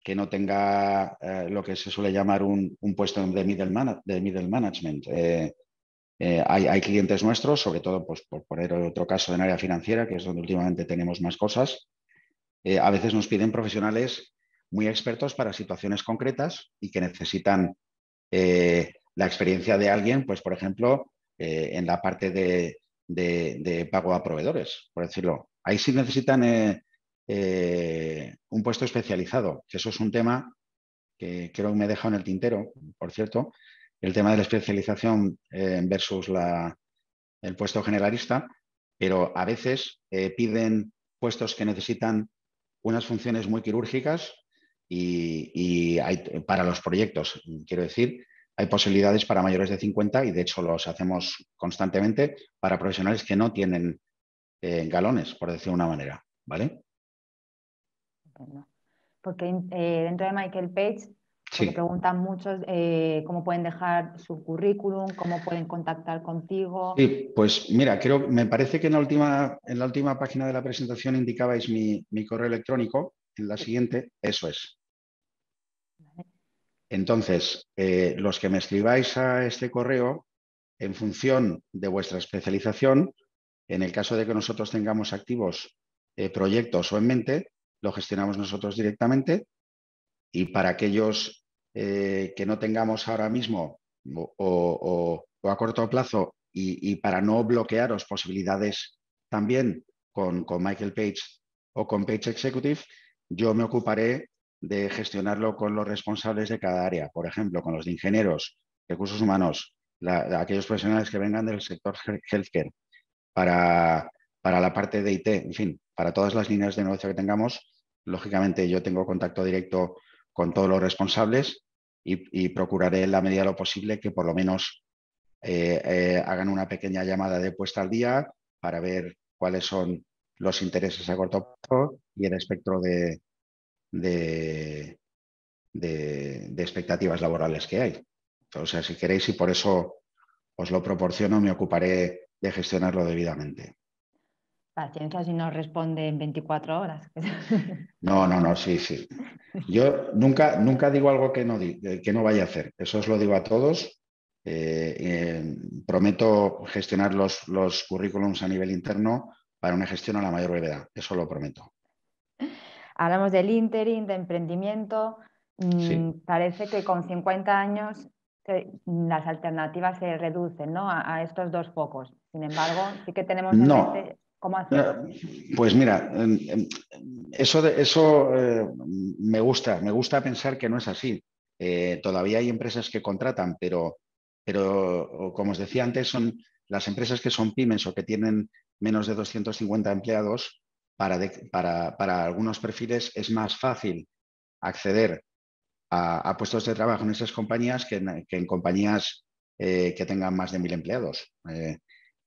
que no tenga eh, lo que se suele llamar un, puesto de middle, de middle management. Eh, eh, hay, clientes nuestros, sobre todo pues, por poner otro caso en área financiera, que es donde últimamente tenemos más cosas. a veces nos piden profesionales muy expertos para situaciones concretas y que necesitan la experiencia de alguien, pues por ejemplo, en la parte de, de, pago a proveedores, por decirlo. Ahí sí necesitan eh, un puesto especializado, que eso es un tema que creo que me he dejado en el tintero, por cierto, el tema de la especialización eh, versus el puesto generalista, pero a veces eh, piden puestos que necesitan unas funciones muy quirúrgicas y, para los proyectos, quiero decir, hay posibilidades para mayores de 50 y de hecho los hacemos constantemente para profesionales que no tienen galones, por decir una manera, ¿vale? Pues, Porque eh, dentro de Michael Page se pues, preguntan muchos eh, cómo pueden dejar su currículum, cómo pueden contactar contigo. Sí, pues mira, creo, me parece que en la última, en la última página de la presentación indicabais mi, correo electrónico, en la siguiente, eso es. Entonces, eh, los que me escribáis a este correo, en función de vuestra especialización, en el caso de que nosotros tengamos activos proyectos o en mente, lo gestionamos nosotros directamente y para aquellos eh, que no tengamos ahora mismo o, a corto plazo y, para no bloquearos posibilidades también con, Michael Page o con Page Executive, yo me ocuparé de gestionarlo con los responsables de cada área, por ejemplo, con los de ingenieros, recursos humanos, aquellos profesionales que vengan del sector healthcare, para, para la parte de IT, en fin, para todas las líneas de negocio que tengamos, Lógicamente yo tengo contacto directo con todos los responsables y, procuraré en la medida de lo posible que por lo menos eh, eh, hagan una pequeña llamada de puesta al día para ver cuáles son los intereses a corto plazo y el espectro de, de expectativas laborales que hay. O sea, si queréis, y por eso os lo proporciono, me ocuparé de gestionarlo debidamente. La si no responde en 24 horas. No, no, no, sí, sí. Yo nunca, nunca digo algo que no, eh, que no vaya a hacer. Eso os lo digo a todos. Eh, eh, prometo gestionar los, currículums a nivel interno para una gestión a la mayor brevedad. Eso lo prometo. Hablamos del interim, de emprendimiento. Mm, parece que con 50 años las alternativas se reducen ¿no? a, estos dos pocos. Sin embargo, sí que tenemos no. Ah, pues mira, em, em, eso, eso eh, me gusta, me gusta pensar que no es así. Eh, todavía hay empresas que contratan, pero, pero como os decía antes, son las empresas que son pymes o que tienen menos de 250 empleados, para, para, algunos perfiles es más fácil acceder a, puestos de trabajo en esas compañías que en, compañías eh, que tengan más de mil empleados.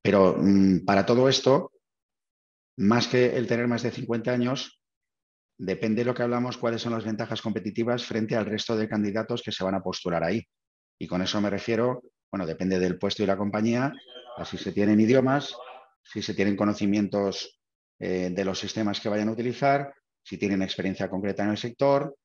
pero mm, para todo esto, más que el tener más de 50 años, depende de lo que hablamos, cuáles son las ventajas competitivas frente al resto de candidatos que se van a postular ahí. Y con eso me refiero, bueno, depende del puesto y la compañía, a si se tienen idiomas, si se tienen conocimientos eh, de los sistemas que vayan a utilizar, si tienen experiencia concreta en el sector.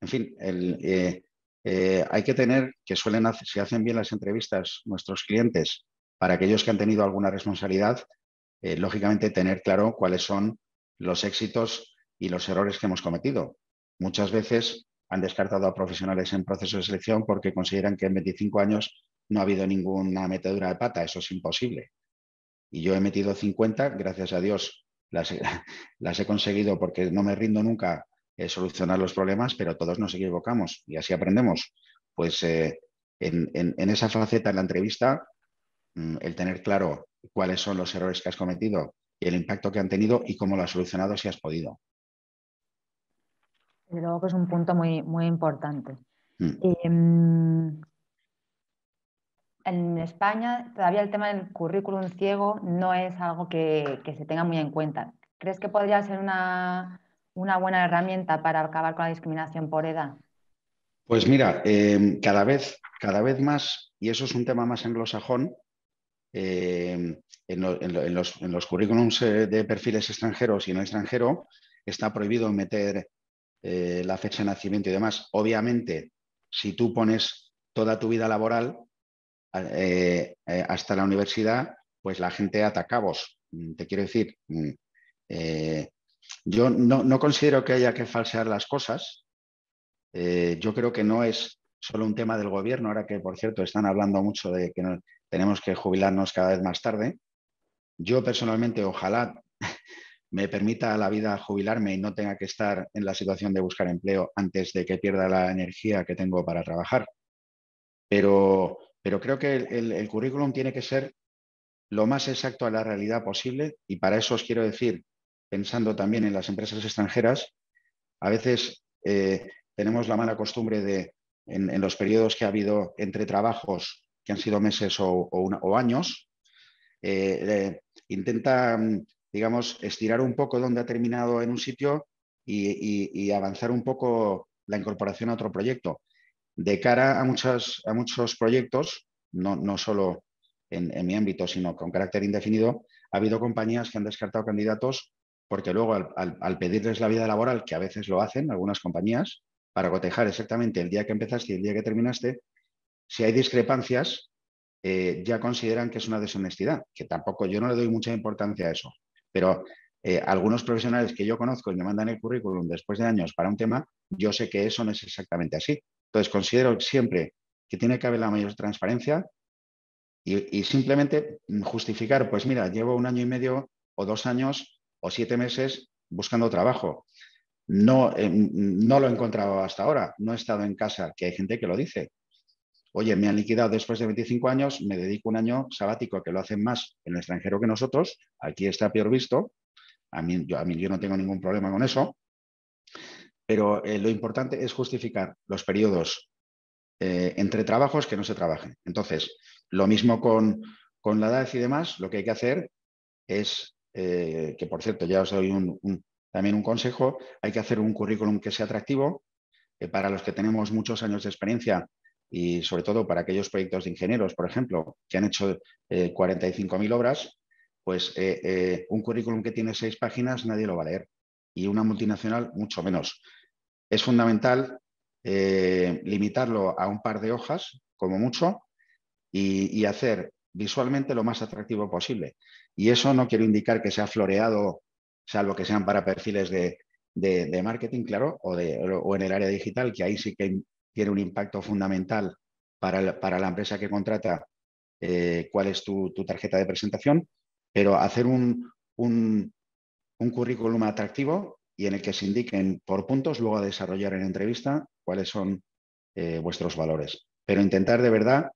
En fin, eh, eh, hay que tener que suelen hacer, si hacen bien las entrevistas nuestros clientes para aquellos que han tenido alguna responsabilidad, eh, lógicamente tener claro cuáles son los éxitos y los errores que hemos cometido. Muchas veces han descartado a profesionales en proceso de selección porque consideran que en 25 años no ha habido ninguna metedura de pata, eso es imposible. Y yo he metido 50, gracias a Dios las, las he conseguido porque no me rindo nunca solucionar los problemas, pero todos nos equivocamos y así aprendemos. Pues eh, en, en, esa faceta, en la entrevista, mm, el tener claro cuáles son los errores que has cometido y el impacto que han tenido y cómo lo has solucionado si has podido. Desde luego que es un punto muy, muy importante. Mm. Em, en España todavía el tema del currículum ciego no es algo que, se tenga muy en cuenta. ¿Crees que podría ser una, buena herramienta para acabar con la discriminación por edad? Pues mira, em, cada, vez, cada vez más, y eso es un tema más anglosajón, eh, en, los, currículums eh, de perfiles extranjeros y no extranjero está prohibido meter eh, la fecha de nacimiento y demás. Obviamente, si tú pones toda tu vida laboral hasta la universidad, pues la gente ata vos mm, Te quiero decir, mm, yo no, considero que haya que falsear las cosas. yo creo que no es solo un tema del gobierno, ahora que, por cierto, están hablando mucho de que tenemos que jubilarnos cada vez más tarde. Yo personalmente, ojalá me permita la vida jubilarme y no tenga que estar en la situación de buscar empleo antes de que pierda la energía que tengo para trabajar. Pero, pero creo que el, currículum tiene que ser lo más exacto a la realidad posible y para eso os quiero decir, pensando también en las empresas extranjeras, a veces eh, tenemos la mala costumbre de en, los periodos que ha habido entre trabajos, que han sido meses o, años, eh, intenta, mm, digamos, estirar un poco donde ha terminado en un sitio y, avanzar un poco la incorporación a otro proyecto. De cara a, muchas, a muchos proyectos, no, no solo en, mi ámbito, sino con carácter indefinido, ha habido compañías que han descartado candidatos porque luego al, pedirles la vida laboral, que a veces lo hacen algunas compañías, para cotejar exactamente el día que empezaste y el día que terminaste, si hay discrepancias, eh, ya consideran que es una deshonestidad, que tampoco yo no le doy mucha importancia a eso, pero eh, algunos profesionales que yo conozco y me mandan el currículum después de años para un tema, yo sé que eso no es exactamente así. Entonces, considero siempre que tiene que haber la mayor transparencia y simplemente justificar, pues mira, llevo un año y medio o dos años o siete meses buscando trabajo. No, eh, no lo he encontrado hasta ahora, no he estado en casa, que hay gente que lo dice. Oye, me han liquidado después de 25 años, me dedico un año sabático, que lo hacen más en el extranjero que nosotros, aquí está peor visto, a mí yo, a mí, yo no tengo ningún problema con eso, pero eh, lo importante es justificar los periodos eh, entre trabajos que no se trabajen. Entonces, lo mismo con, la edad y demás, lo que hay que hacer es, que por cierto, ya os doy un, también un consejo, hay que hacer un currículum que sea atractivo. Eh, para los que tenemos muchos años de experiencia y sobre todo para aquellos proyectos de ingenieros, por ejemplo, que han hecho 45.000 eh, obras, pues eh, un currículum que tiene seis páginas nadie lo va a leer y una multinacional mucho menos. Es fundamental limitarlo a un par de hojas, como mucho, y, hacer visualmente lo más atractivo posible. Y eso no quiero indicar que se ha floreado salvo que sean para perfiles de, marketing, claro, o, en el área digital, que ahí sí que tiene un impacto fundamental para, la empresa que contrata eh, cuál es tu, tarjeta de presentación, pero hacer un, currículum atractivo y en el que se indiquen por puntos, luego desarrollar en entrevista cuáles son eh, vuestros valores. Pero intentar de verdad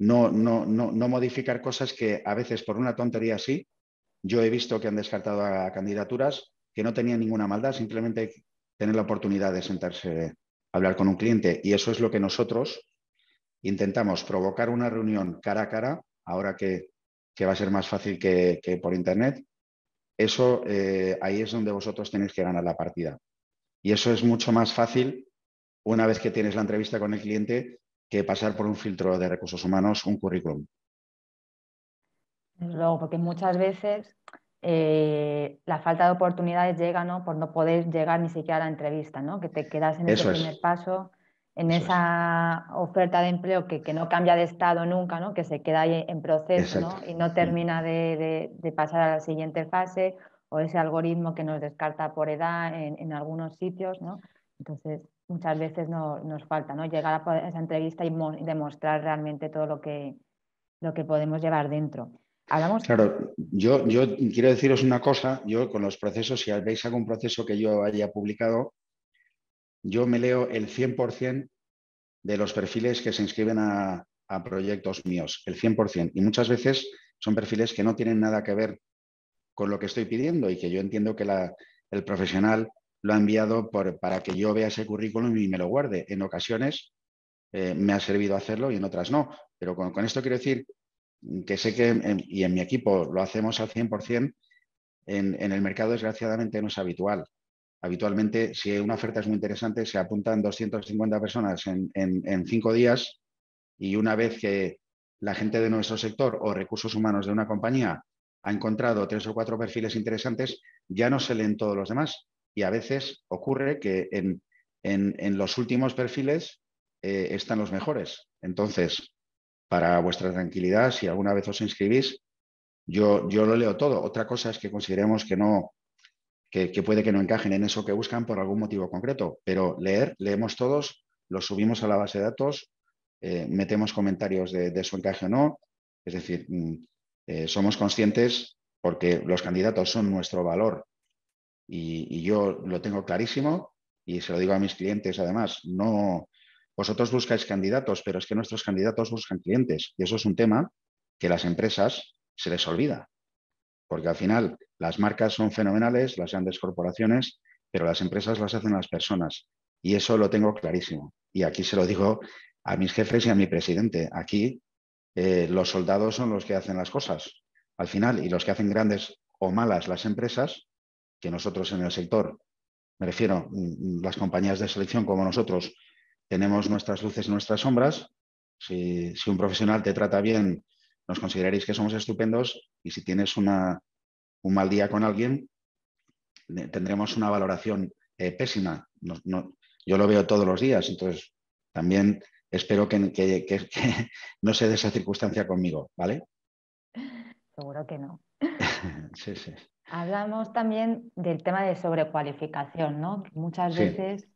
no, no, no, modificar cosas que a veces por una tontería sí yo he visto que han descartado a candidaturas que no tenían ninguna maldad, simplemente tener la oportunidad de sentarse a hablar con un cliente. Y eso es lo que nosotros intentamos, provocar una reunión cara a cara, ahora que, va a ser más fácil que, por Internet. Eso eh, ahí es donde vosotros tenéis que ganar la partida. Y eso es mucho más fácil una vez que tienes la entrevista con el cliente que pasar por un filtro de recursos humanos, un currículum luego, porque muchas veces eh, la falta de oportunidades llega por no poder llegar ni siquiera a la entrevista, que te quedas en ese primer paso, en esa oferta de empleo que, no cambia de estado nunca, que se queda ahí en proceso y no mm. termina de, pasar a la siguiente fase o ese algoritmo que nos descarta por edad en, algunos sitios. Entonces, muchas veces nos falta llegar a esa entrevista y, demostrar realmente todo lo que podemos llevar dentro. Claro, yo, yo quiero deciros una cosa, yo con los procesos, si veis algún proceso que yo haya publicado, yo me leo el 100% de los perfiles que se inscriben a, proyectos míos, el 100%. Y muchas veces son perfiles que no tienen nada que ver con lo que estoy pidiendo y que yo entiendo que el profesional lo ha enviado para que yo vea ese currículum y me lo guarde. En ocasiones eh, me ha servido hacerlo y en otras no. Pero con, esto quiero decir que sé que, y en mi equipo lo hacemos al 100%, en, en el mercado desgraciadamente no es habitual. Habitualmente, si una oferta es muy interesante, se apuntan 250 personas en, cinco días y una vez que la gente de nuestro sector o recursos humanos de una compañía ha encontrado tres o cuatro perfiles interesantes, ya no se leen todos los demás. Y a veces ocurre que en, los últimos perfiles eh, están los mejores. Entonces, para vuestra tranquilidad, si alguna vez os inscribís, yo, yo lo leo todo. Otra cosa es que consideremos que no, que, puede que no encajen en eso que buscan por algún motivo concreto, pero leer, leemos todos, lo subimos a la base de datos, eh, metemos comentarios de, su encaje o no, es decir, mm, eh, somos conscientes porque los candidatos son nuestro valor y, y, yo lo tengo clarísimo y se lo digo a mis clientes además, no, vosotros buscáis candidatos, pero es que nuestros candidatos buscan clientes. Y eso es un tema que las empresas se les olvida. Porque al final las marcas son fenomenales, las grandes corporaciones, pero las empresas las hacen las personas. Y eso lo tengo clarísimo. Y aquí se lo digo a mis jefes y a mi presidente. Aquí eh, los soldados son los que hacen las cosas al final y los que hacen grandes o malas las empresas, que nosotros en el sector, me refiero, mm, mm, las compañías de selección como nosotros, tenemos nuestras luces y nuestras sombras. Si, un profesional te trata bien, nos consideraréis que somos estupendos y si tienes un mal día con alguien, tendremos una valoración eh, pésima. yo lo veo todos los días, entonces también espero que, no se dé esa circunstancia conmigo, ¿vale? Seguro que no. Hablamos también del tema de sobrecualificación, ¿no? Muchas veces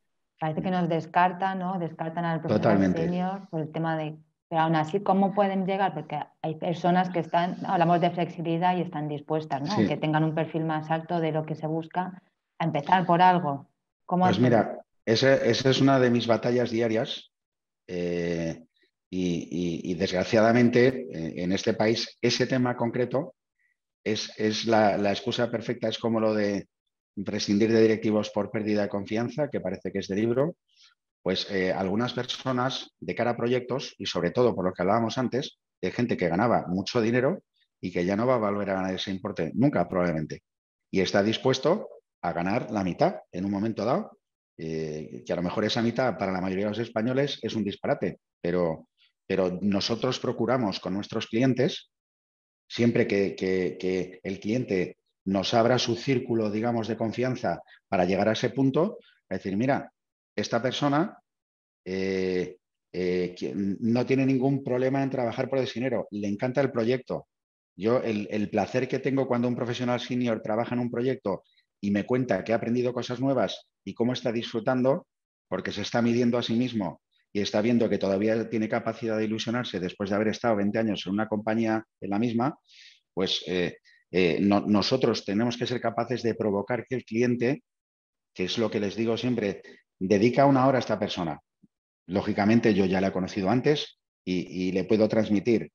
parece que mm. nos descartan, ¿no? Descartan al profesor senior por el tema de... Pero aún así, ¿cómo pueden llegar? Porque hay personas que están, hablamos de flexibilidad y están dispuestas, ¿no? Que tengan un perfil más alto de lo que se busca, a empezar por algo. pues mira, esa, es una de mis batallas diarias. Eh, y, desgraciadamente, eh, en este país, ese tema concreto es, es la excusa perfecta, es como lo de prescindir de directivos por pérdida de confianza, que parece que es de libro, pues eh, algunas personas de cara a proyectos, y sobre todo por lo que hablábamos antes, de gente que ganaba mucho dinero y que ya no va a volver a ganar ese importe nunca probablemente, y está dispuesto a ganar la mitad en un momento dado, eh, que a lo mejor esa mitad para la mayoría de los españoles es un disparate, pero, pero nosotros procuramos con nuestros clientes, siempre que, que el cliente nos abra su círculo, digamos, de confianza para llegar a ese punto, a decir, mira, esta persona eh, eh, no tiene ningún problema en trabajar por el dinero, le encanta el proyecto. Yo, el, placer que tengo cuando un profesional senior trabaja en un proyecto y me cuenta que ha aprendido cosas nuevas y cómo está disfrutando, porque se está midiendo a sí mismo y está viendo que todavía tiene capacidad de ilusionarse después de haber estado 20 años en una compañía en la misma, pues eh, eh, nosotros tenemos que ser capaces de provocar que el cliente, que es lo que les digo siempre, dedica una hora a esta persona. Lógicamente yo ya la he conocido antes y, le puedo transmitir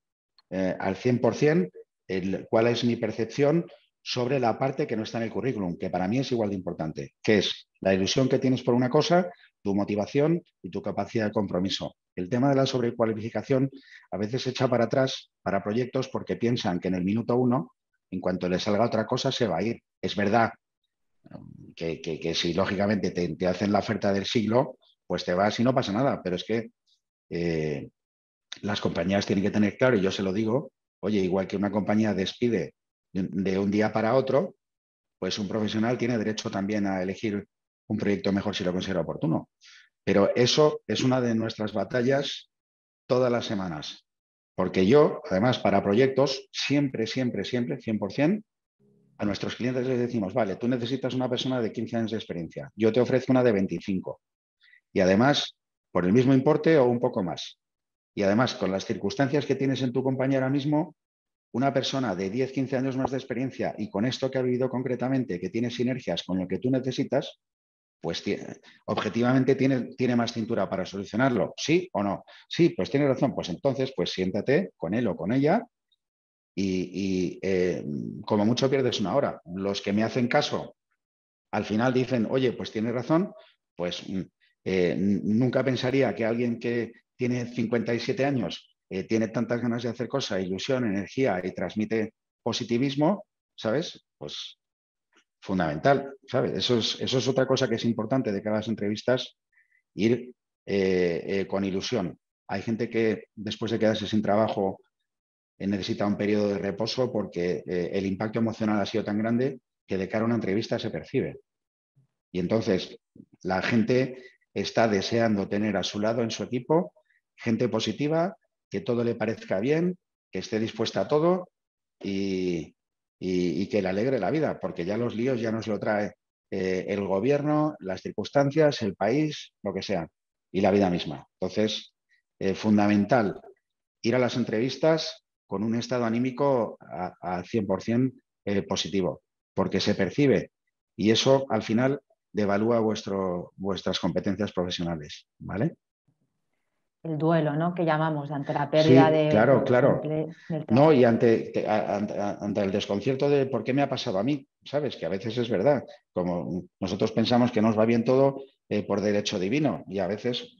eh, al 100% el, cuál es mi percepción sobre la parte que no está en el currículum, que para mí es igual de importante, que es la ilusión que tienes por una cosa, tu motivación y tu capacidad de compromiso. El tema de la sobrecualificación a veces se echa para atrás para proyectos porque piensan que en el minuto uno en cuanto le salga otra cosa, se va a ir. Es verdad que, si lógicamente te, hacen la oferta del siglo, pues te vas y no pasa nada. Pero es que eh, las compañías tienen que tener claro, y yo se lo digo, oye, igual que una compañía despide de un día para otro, pues un profesional tiene derecho también a elegir un proyecto mejor si lo considera oportuno. Pero eso es una de nuestras batallas todas las semanas. Porque yo, además, para proyectos, siempre, siempre, siempre, 100%, a nuestros clientes les decimos, vale, tú necesitas una persona de 15 años de experiencia, yo te ofrezco una de 25. Y además, por el mismo importe o un poco más. Y además, con las circunstancias que tienes en tu compañía ahora mismo, una persona de 10, 15 años más de experiencia y con esto que ha vivido concretamente, que tiene sinergias con lo que tú necesitas, pues objetivamente tiene, tiene, más cintura para solucionarlo, ¿sí o no? Sí, pues tiene razón, pues entonces pues siéntate con él o con ella y, eh, como mucho pierdes una hora. Los que me hacen caso al final dicen, oye, pues tiene razón, pues mm, eh, nunca pensaría que alguien que tiene 57 años eh, tiene tantas ganas de hacer cosas, ilusión, energía y transmite positivismo, ¿sabes? Pues fundamental, ¿sabes? Eso es, eso es otra cosa que es importante de cada entrevista, las entrevistas, ir eh, eh, con ilusión. Hay gente que después de quedarse sin trabajo necesita un periodo de reposo porque eh, el impacto emocional ha sido tan grande que de cara a una entrevista se percibe. Y entonces la gente está deseando tener a su lado, en su equipo, gente positiva, que todo le parezca bien, que esté dispuesta a todo y, y, que le alegre la vida, porque ya los líos ya nos lo trae eh, el gobierno, las circunstancias, el país, lo que sea, y la vida misma. Entonces, eh, fundamental ir a las entrevistas con un estado anímico al 100% eh, positivo, porque se percibe y eso al final devalúa vuestro, vuestras competencias profesionales, ¿vale? el duelo, ¿no? Que llamamos ante la pérdida de... Claro, claro. no, y ante, ante, el desconcierto de por qué me ha pasado a mí, ¿sabes? Que a veces es verdad. Como nosotros pensamos que nos va bien todo eh, por derecho divino y a veces,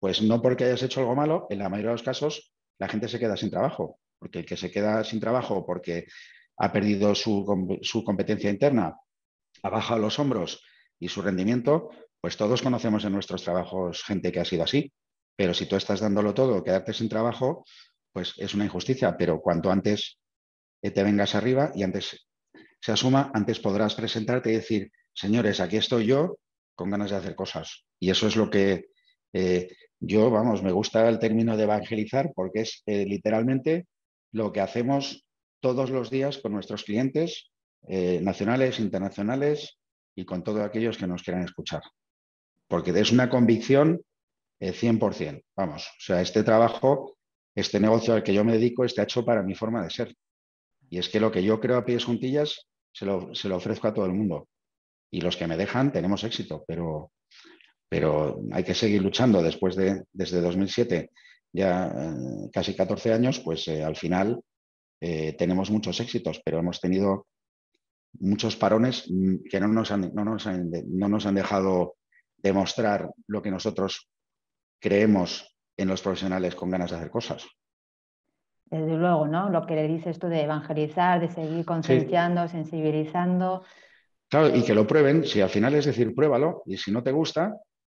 pues no porque hayas hecho algo malo, en la mayoría de los casos la gente se queda sin trabajo, porque el que se queda sin trabajo porque ha perdido su, su competencia interna, ha bajado los hombros y su rendimiento, pues todos conocemos en nuestros trabajos gente que ha sido así pero si tú estás dándolo todo, quedarte sin trabajo, pues es una injusticia. Pero cuanto antes eh, te vengas arriba y antes se asuma, antes podrás presentarte y decir, señores, aquí estoy yo con ganas de hacer cosas. Y eso es lo que eh, yo, vamos, me gusta el término de evangelizar porque es eh, literalmente lo que hacemos todos los días con nuestros clientes nacionales, internacionales y con todos aquellos que nos quieran escuchar. Porque es una convicción 100%. Vamos, o sea, este trabajo, este negocio al que yo me dedico, está hecho para mi forma de ser. Y es que lo que yo creo a pies juntillas, se lo, se ofrezco a todo el mundo. Y los que me dejan, tenemos éxito, pero, pero hay que seguir luchando. Después de, desde 2007, ya eh, casi 14 años, pues eh, al final eh, tenemos muchos éxitos, pero hemos tenido muchos parones mm, que no nos han, no nos han dejado demostrar lo que nosotros creemos en los profesionales con ganas de hacer cosas. Desde luego, ¿no? Lo que le dices tú de evangelizar, de seguir concienciando, sensibilizando. Claro, y que lo prueben. Si al final es decir, pruébalo, y si no te gusta,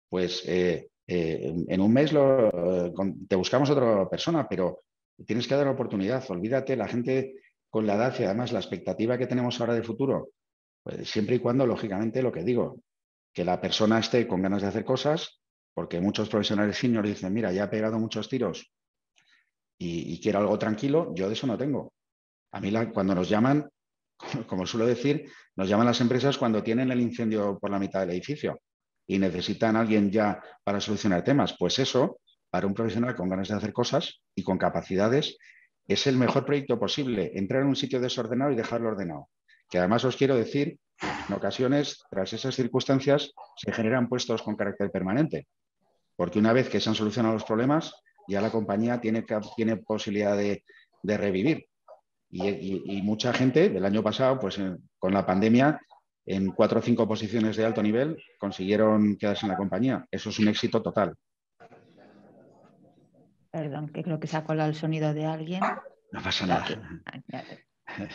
pues eh, eh, en un mes lo, eh, te buscamos otra persona, pero tienes que dar la oportunidad. Olvídate, la gente con la edad y además la expectativa que tenemos ahora de futuro, pues siempre y cuando, lógicamente, lo que digo, que la persona esté con ganas de hacer cosas, porque muchos profesionales senior dicen, mira, ya he pegado muchos tiros y, quiero algo tranquilo, yo de eso no tengo. A mí cuando nos llaman, como suelo decir, nos llaman las empresas cuando tienen el incendio por la mitad del edificio y necesitan a alguien ya para solucionar temas. Pues eso, para un profesional con ganas de hacer cosas y con capacidades, es el mejor proyecto posible. Entrar en un sitio desordenado y dejarlo ordenado. Que además os quiero decir en ocasiones, tras esas circunstancias, se generan puestos con carácter permanente, porque una vez que se han solucionado los problemas, ya la compañía tiene, tiene posibilidad de, revivir. Y, mucha gente del año pasado, pues eh, con la pandemia, en cuatro o cinco posiciones de alto nivel consiguieron quedarse en la compañía. Eso es un éxito total. Perdón, que creo que se ha colado el sonido de alguien. No pasa nada. Ah,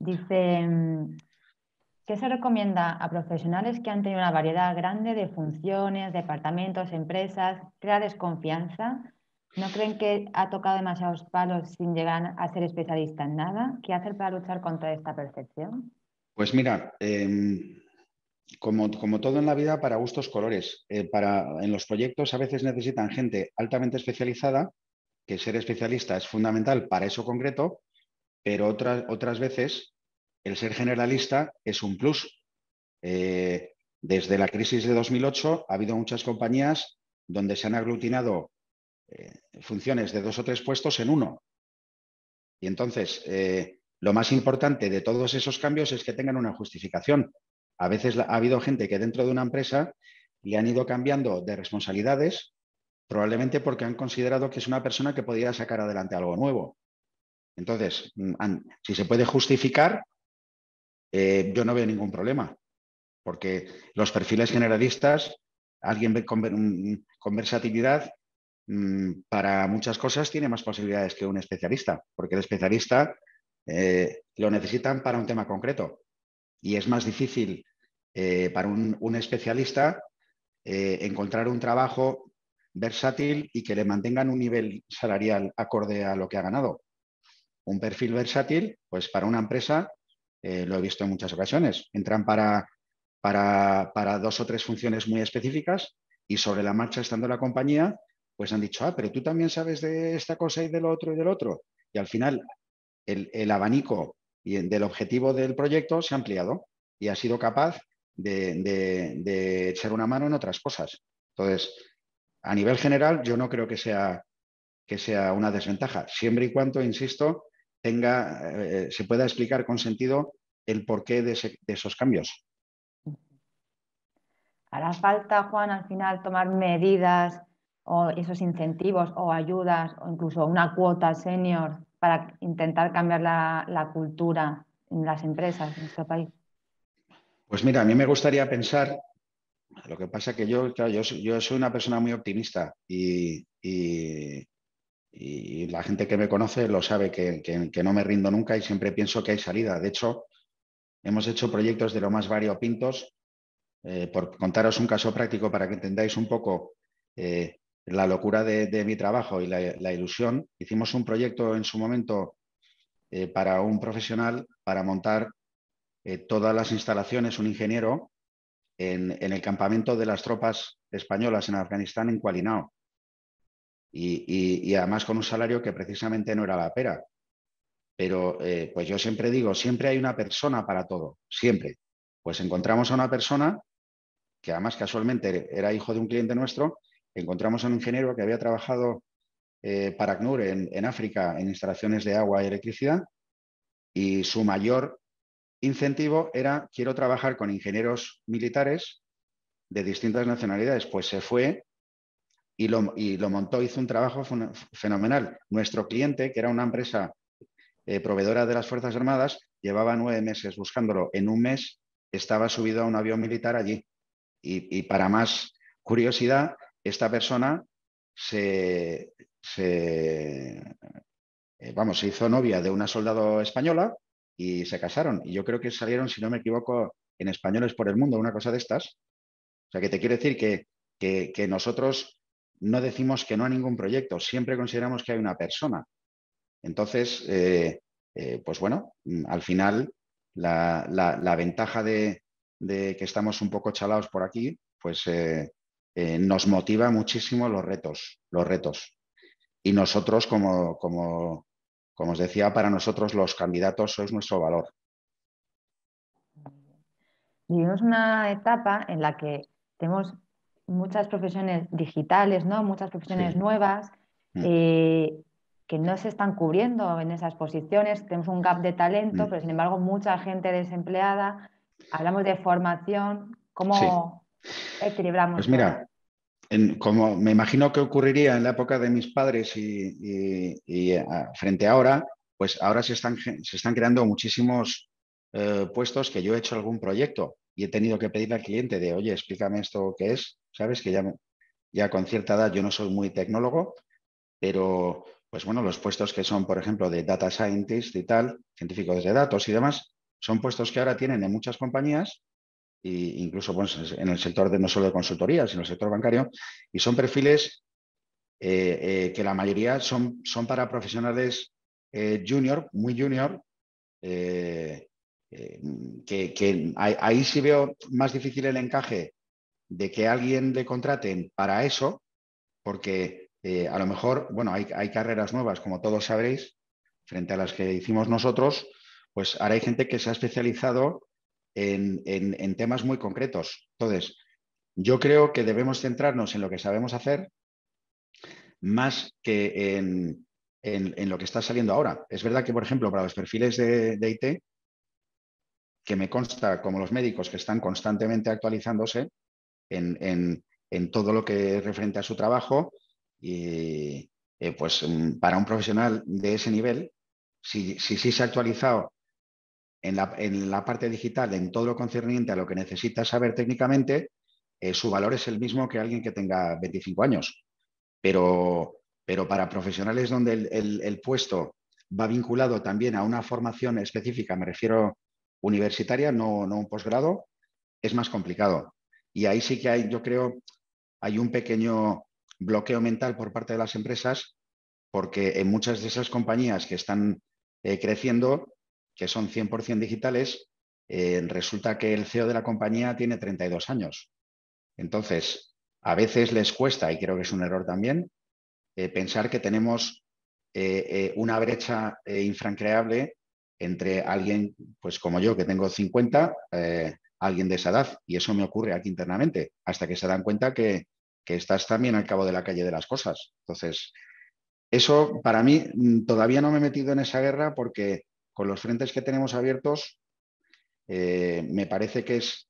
Dice mm, ¿Qué se recomienda a profesionales que han tenido una variedad grande de funciones, departamentos, empresas? ¿Crea desconfianza? ¿No creen que ha tocado demasiados palos sin llegar a ser especialista en nada? ¿Qué hacer para luchar contra esta percepción? Pues mira, em, como, todo en la vida, para gustos colores. Eh, para, en los proyectos a veces necesitan gente altamente especializada, que ser especialista es fundamental para eso concreto, pero otras veces el ser generalista es un plus. Eh, desde la crisis de 2008 ha habido muchas compañías donde se han aglutinado eh, funciones de dos o tres puestos en uno. Y entonces, eh, lo más importante de todos esos cambios es que tengan una justificación. A veces ha habido gente que dentro de una empresa le han ido cambiando de responsabilidades, probablemente porque han considerado que es una persona que podría sacar adelante algo nuevo. Entonces, mm, si se puede justificar, eh, yo no veo ningún problema, porque los perfiles generalistas, alguien con, versatilidad, mm, para muchas cosas tiene más posibilidades que un especialista, porque el especialista eh, lo necesitan para un tema concreto y es más difícil eh, para un especialista encontrar un trabajo versátil y que le mantengan un nivel salarial acorde a lo que ha ganado. Un perfil versátil, pues para una empresa eh, lo he visto en muchas ocasiones. Entran para, para, para, dos o tres funciones muy específicas y sobre la marcha, estando la compañía, pues han dicho, ah, pero tú también sabes de esta cosa y del otro y del otro. Y al final, el, abanico y del objetivo del proyecto se ha ampliado y ha sido capaz de, de, de echar una mano en otras cosas. Entonces, a nivel general, yo no creo que sea que sea una desventaja, siempre y cuando, insisto, tenga, eh, se pueda explicar con sentido el porqué de, esos cambios. ¿Hará falta, Juan, al final tomar medidas o esos incentivos o ayudas o incluso una cuota senior para intentar cambiar la, cultura en las empresas en nuestro país? Pues mira, a mí me gustaría pensar, lo que pasa que yo, yo, soy una persona muy optimista y, y la gente que me conoce lo sabe que, no me rindo nunca y siempre pienso que hay salida. De hecho, hemos hecho proyectos de lo más variopintos. Eh, por contaros un caso práctico para que entendáis un poco eh, la locura de, mi trabajo y la, ilusión, hicimos un proyecto en su momento eh, para un profesional para montar todas las instalaciones, un ingeniero, en, el campamento de las tropas españolas en Afganistán, en Kualinao y, además con un salario que precisamente no era la pera. Pero eh, pues yo siempre digo, siempre hay una persona para todo, siempre. Pues encontramos a una persona que además casualmente era hijo de un cliente nuestro, encontramos a un ingeniero que había trabajado eh, para ACNUR en, en África en instalaciones de agua y electricidad y su mayor incentivo era quiero trabajar con ingenieros militares de distintas nacionalidades. Pues se fue y lo, montó, hizo un trabajo fenomenal. Nuestro cliente, que era una empresa eh, proveedora de las Fuerzas Armadas, llevaba nueve meses buscándolo. En un mes estaba subido a un avión militar allí. Y, para más curiosidad, esta persona se, eh, vamos, se hizo novia de una soldado española y se casaron. Y yo creo que salieron, si no me equivoco, en españoles por el mundo, una cosa de estas. O sea, que te quiere decir que nosotros no decimos que no a ningún proyecto, siempre consideramos que hay una persona. Entonces, eh, eh, pues bueno, mm, al final la, ventaja de, que estamos un poco chalados por aquí, pues eh, nos motiva muchísimo los retos, los retos. Y nosotros, como, como os decía, para nosotros los candidatos es nuestro valor. Vivimos una etapa en la que tenemos muchas profesiones digitales, ¿no? Muchas profesiones nuevas mm. eh, que no se están cubriendo en esas posiciones. Tenemos un gap de talento, mm. pero sin embargo mucha gente desempleada. Hablamos de formación. ¿Cómo equilibramos? Pues mira, como me imagino que ocurriría en la época de mis padres y, ah, frente a ahora, pues ahora se están, se están creando muchísimos eh, puestos que yo he hecho algún proyecto y he tenido que pedirle al cliente de, oye, explícame esto qué es, ¿sabes? Que ya, con cierta edad yo no soy muy tecnólogo, pero pues bueno, los puestos que son, por ejemplo, de data scientist y tal, científicos de datos y demás, son puestos que ahora tienen en muchas compañías, incluso pues, en el sector de no solo de consultoría, sino en el sector bancario, y son perfiles eh, eh, que la mayoría son, son para profesionales eh, junior, muy junior, que, ahí sí veo más difícil el encaje de que alguien le contraten para eso, porque eh, a lo mejor, bueno, hay, carreras nuevas, como todos sabréis, frente a las que hicimos nosotros, pues ahora hay gente que se ha especializado en, temas muy concretos. Entonces, yo creo que debemos centrarnos en lo que sabemos hacer más que en, lo que está saliendo ahora. Es verdad que, por ejemplo, para los perfiles de, de IT, que me consta como los médicos que están constantemente actualizándose, en, todo lo que referente a su trabajo. Y eh, pues mm, para un profesional de ese nivel, si sí si, se ha actualizado en la, parte digital, en todo lo concerniente a lo que necesita saber técnicamente, eh, su valor es el mismo que alguien que tenga 25 años. Pero, pero para profesionales donde el, puesto va vinculado también a una formación específica, me refiero universitaria, no, no un posgrado, es más complicado. Y ahí sí que hay, yo creo, hay un pequeño bloqueo mental por parte de las empresas, porque en muchas de esas compañías que están eh, creciendo, que son 100% digitales, eh, resulta que el CEO de la compañía tiene 32 años. Entonces, a veces les cuesta, y creo que es un error también, eh, pensar que tenemos una brecha infranqueable entre alguien pues como yo, que tengo 50, alguien de esa edad. Y eso me ocurre aquí internamente, hasta que se dan cuenta que, estás también al cabo de la calle de las cosas. Entonces, eso para mí mm, todavía no me he metido en esa guerra porque con los frentes que tenemos abiertos, eh, me parece que es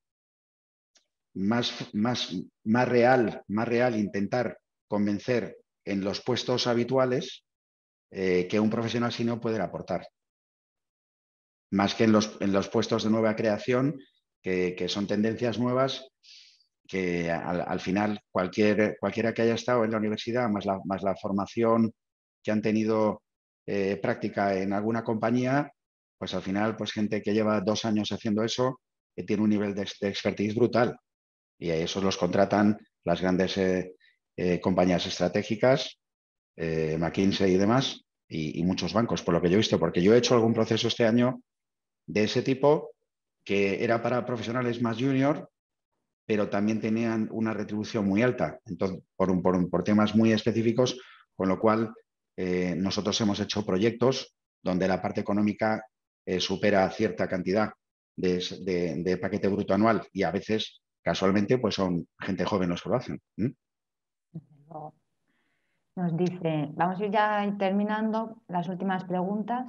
más, más, más, real, más real intentar convencer en los puestos habituales eh, que un profesional si no puede aportar. Más que en los puestos de nueva creación que, son tendencias nuevas que al, final cualquier, cualquiera que haya estado en la universidad, más la, más la formación que han tenido eh, práctica en alguna compañía, pues al final, pues gente que lleva dos años haciendo eso, que eh, tiene un nivel de, expertise brutal. Y a esos los contratan las grandes eh, compañías estratégicas, McKinsey y demás, y, muchos bancos, por lo que yo he visto, porque yo he hecho algún proceso este año de ese tipo que era para profesionales más junior, pero también tenían una retribución muy alta, entonces, por, temas muy específicos, con lo cual eh, nosotros hemos hecho proyectos donde la parte económica eh, supera cierta cantidad de, paquete bruto anual y a veces, casualmente, pues son gente joven los que lo hacen. Nos dice, vamos a ir ya terminando las últimas preguntas.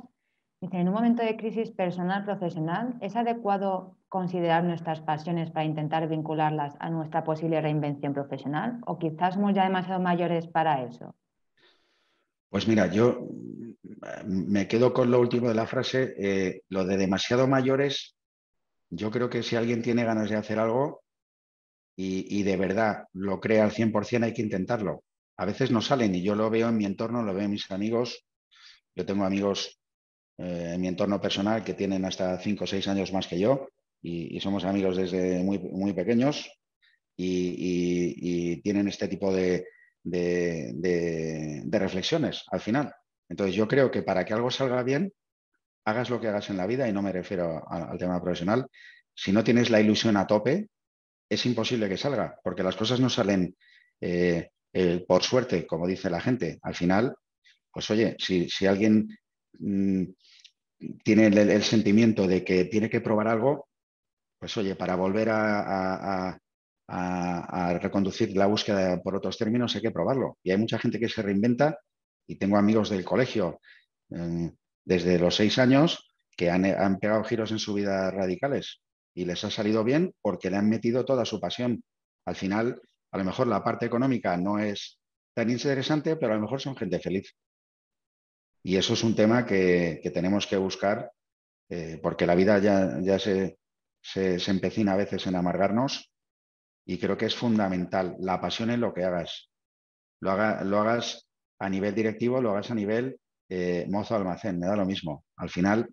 Dice, en un momento de crisis personal, profesional, ¿es adecuado considerar nuestras pasiones para intentar vincularlas a nuestra posible reinvención profesional? ¿O quizás somos ya demasiado mayores para eso? Pues mira, yo mm, me quedo con lo último de la frase, eh, lo de demasiado mayores, yo creo que si alguien tiene ganas de hacer algo y, de verdad lo crea al 100%, hay que intentarlo. A veces no salen y yo lo veo en mi entorno, lo veo en mis amigos. Yo tengo amigos eh, en mi entorno personal que tienen hasta cinco o seis años más que yo y, somos amigos desde muy, muy pequeños y, tienen este tipo de, reflexiones al final. Entonces yo creo que para que algo salga bien, hagas lo que hagas en la vida y no me refiero al tema profesional, si no tienes la ilusión a tope, es imposible que salga, porque las cosas no salen eh, eh, por suerte, como dice la gente. Al final, pues oye, si, alguien mm, tiene el, sentimiento de que tiene que probar algo, pues oye, para volver a, reconducir la búsqueda por otros términos hay que probarlo. Y hay mucha gente que se reinventa y tengo amigos del colegio em, desde los seis años que han, han pegado giros en su vida radicales y les ha salido bien porque le han metido toda su pasión. Al final, a lo mejor la parte económica no es tan interesante, pero a lo mejor son gente feliz. Y eso es un tema que, tenemos que buscar, eh, porque la vida ya, se, empecina a veces en amargarnos y creo que es fundamental la pasión en lo que hagas. Lo, haga, lo hagas a nivel directivo, lo hagas a nivel eh, mozo almacén, me da lo mismo. Al final,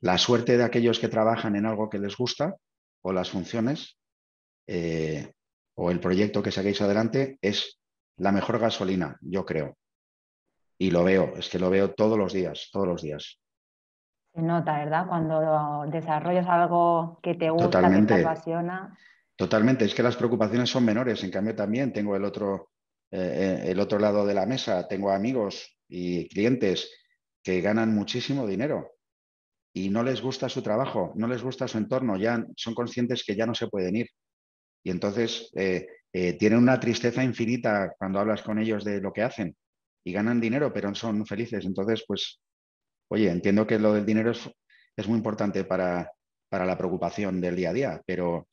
la suerte de aquellos que trabajan en algo que les gusta o las funciones eh, o el proyecto que saquéis adelante es la mejor gasolina, yo creo y lo veo, es que lo veo todos los días, todos los días. Se nota, ¿verdad? Cuando desarrollas algo que te gusta, que te apasiona. Totalmente, es que las preocupaciones son menores, en cambio también tengo el otro, eh, eh, el otro lado de la mesa, tengo amigos y clientes que ganan muchísimo dinero y no les gusta su trabajo, no les gusta su entorno, ya son conscientes que ya no se pueden ir. Y entonces eh, tienen una tristeza infinita cuando hablas con ellos de lo que hacen y ganan dinero, pero son felices. Entonces, pues, oye, entiendo que lo del dinero es, muy importante para, para, la preocupación del día a día, pero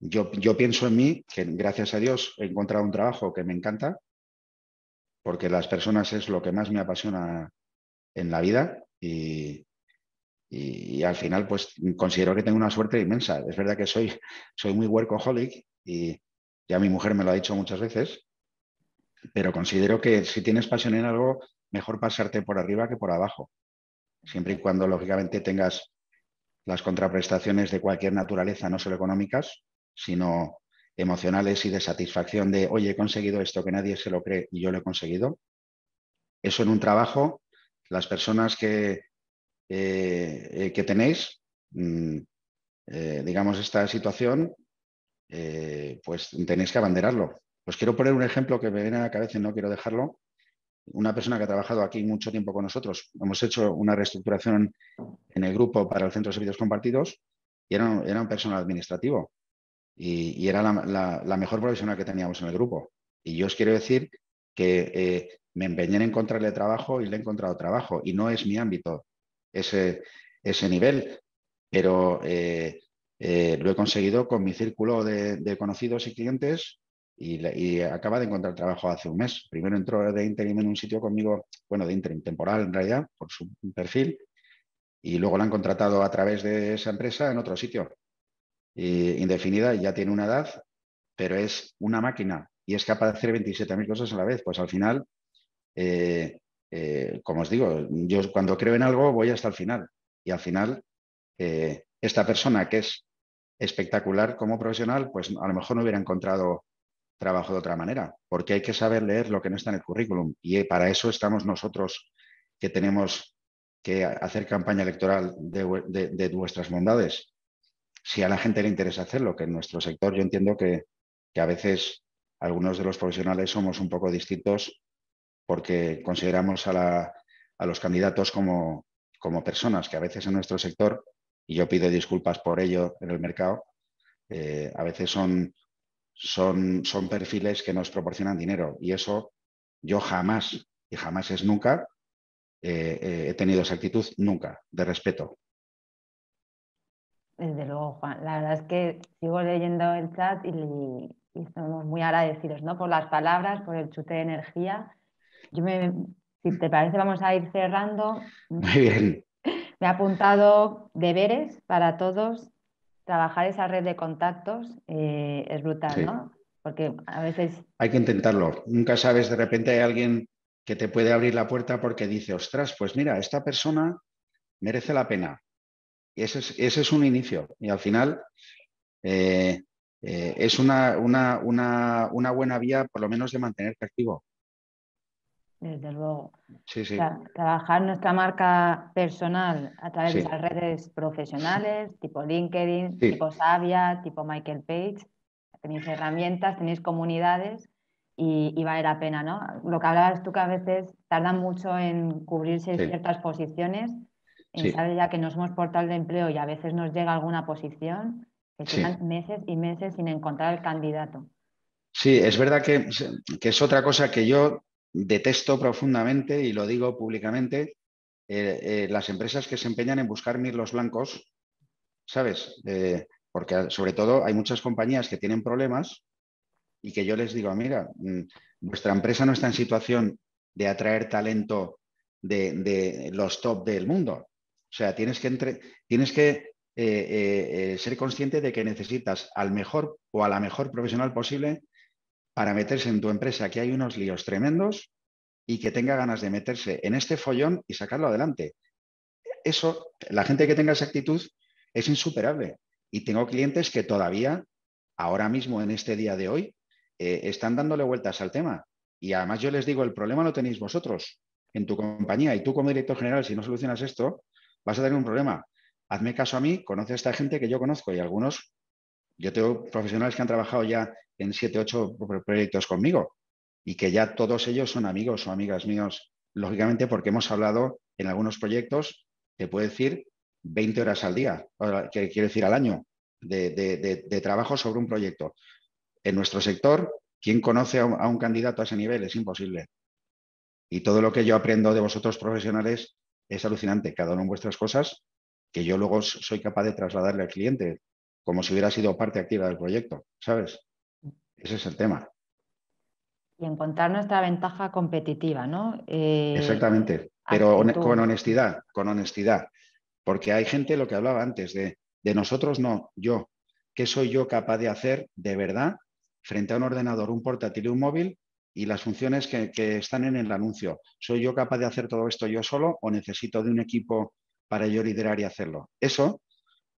yo, yo pienso en mí, que gracias a Dios he encontrado un trabajo que me encanta, porque las personas es lo que más me apasiona en la vida y, y, al final pues considero que tengo una suerte inmensa. Es verdad que soy, soy muy workaholic y ya mi mujer me lo ha dicho muchas veces, pero considero que si tienes pasión en algo, mejor pasarte por arriba que por abajo. Siempre y cuando, lógicamente, tengas las contraprestaciones de cualquier naturaleza, no solo económicas, sino emocionales y de satisfacción de, oye, he conseguido esto que nadie se lo cree y yo lo he conseguido. Eso en un trabajo, las personas que, eh, eh, que tenéis, mm, eh, digamos, esta situación, pues tenéis que abanderarlo. Os pues quiero poner un ejemplo que me viene a la cabeza y no quiero dejarlo. Una persona que ha trabajado aquí mucho tiempo con nosotros. Hemos hecho una reestructuración en el grupo para el Centro de Servicios Compartidos y era un, personal administrativo y, era la, mejor profesional que teníamos en el grupo. Y yo os quiero decir que eh, me empeñé en encontrarle trabajo y le he encontrado trabajo y no es mi ámbito ese, nivel, pero eh, eh, lo he conseguido con mi círculo de conocidos y clientes y, acaba de encontrar trabajo hace un mes. Primero entró de interim en un sitio conmigo, bueno, de interim temporal en realidad, por su perfil, y luego la han contratado a través de esa empresa en otro sitio. indefinida, ya tiene una edad, pero es una máquina y es capaz de hacer 27.000 cosas a la vez. Pues al final, eh, eh, como os digo, yo cuando creo en algo voy hasta el final. Y al final, eh, esta persona que es espectacular como profesional, pues a lo mejor no hubiera encontrado trabajo de otra manera, porque hay que saber leer lo que no está en el currículum y eh, para eso estamos nosotros que tenemos que hacer campaña electoral de, de, nuestras bondades. Si a la gente le interesa hacerlo, que en nuestro sector yo entiendo que, a veces algunos de los profesionales somos un poco distintos porque consideramos a, la, a los candidatos como, como, personas que a veces en nuestro sector, y yo pido disculpas por ello en el mercado, eh, a veces son son, perfiles que nos proporcionan dinero y eso yo jamás, y jamás es nunca, eh, eh, he tenido esa actitud nunca de respeto. Desde luego, Juan. La verdad es que sigo leyendo el chat y, estamos muy agradecidos ¿no? por las palabras, por el chute de energía. si te parece, vamos a ir cerrando. Muy bien. Me ha apuntado deberes para todos trabajar esa red de contactos eh, es brutal, ¿no? Porque a veces... Hay que intentarlo. Nunca sabes, de repente hay alguien que te puede abrir la puerta porque dice, ostras, pues mira, esta persona merece la pena. Y ese es, un inicio. Y al final eh, eh, es una, buena vía, por lo menos, de mantenerte activo desde luego. trabajar nuestra marca personal a través de las redes profesionales, tipo LinkedIn, tipo Savia, tipo Michael Page. Tenéis herramientas, tenéis comunidades y, vale la pena, ¿no? Lo que hablabas tú que a veces tardan mucho en cubrirse ciertas posiciones. sabes ya que no somos portal de empleo y a veces nos llega alguna posición que llevan meses y meses sin encontrar el candidato. Sí, es verdad que, que es otra cosa que yo detesto profundamente, y lo digo públicamente, eh, eh, las empresas que se empeñan en buscar mirlos blancos, ¿sabes? Eh, porque sobre todo hay muchas compañías que tienen problemas y que yo les digo, mira, mm, vuestra empresa no está en situación de atraer talento de, los top del mundo. O sea, tienes que, tienes que ser consciente de que necesitas al mejor o a la mejor profesional posible para meterse en tu empresa, que hay unos líos tremendos y que tenga ganas de meterse en este follón y sacarlo adelante. Eso, la gente que tenga esa actitud es insuperable. Y tengo clientes que todavía, ahora mismo, en este día de hoy, eh, están dándole vueltas al tema. Y además yo les digo, el problema lo tenéis vosotros en tu compañía y tú como director general, si no solucionas esto, vas a tener un problema. Hazme caso a mí, conoce a esta gente que yo conozco y algunos, yo tengo profesionales que han trabajado ya en 7, 8 proyectos conmigo y que ya todos ellos son amigos o amigas míos, lógicamente porque hemos hablado en algunos proyectos, te puedo decir, 20 horas al día, que quiere decir al año, de, trabajo sobre un proyecto. En nuestro sector, ¿quién conoce a un, candidato a ese nivel? Es imposible. Y todo lo que yo aprendo de vosotros profesionales es alucinante, cada uno de vuestras cosas, que yo luego soy capaz de trasladarle al cliente, como si hubiera sido parte activa del proyecto, ¿sabes? Ese es el tema. Y encontrar nuestra ventaja competitiva, ¿no? Eh, Exactamente, pero con honestidad, con honestidad. Porque hay gente, lo que hablaba antes, de, nosotros no, yo. ¿Qué soy yo capaz de hacer de verdad frente a un ordenador, un portátil y un móvil y las funciones que, que, están en el anuncio. ¿Soy yo capaz de hacer todo esto yo solo o necesito de un equipo para yo liderar y hacerlo? Eso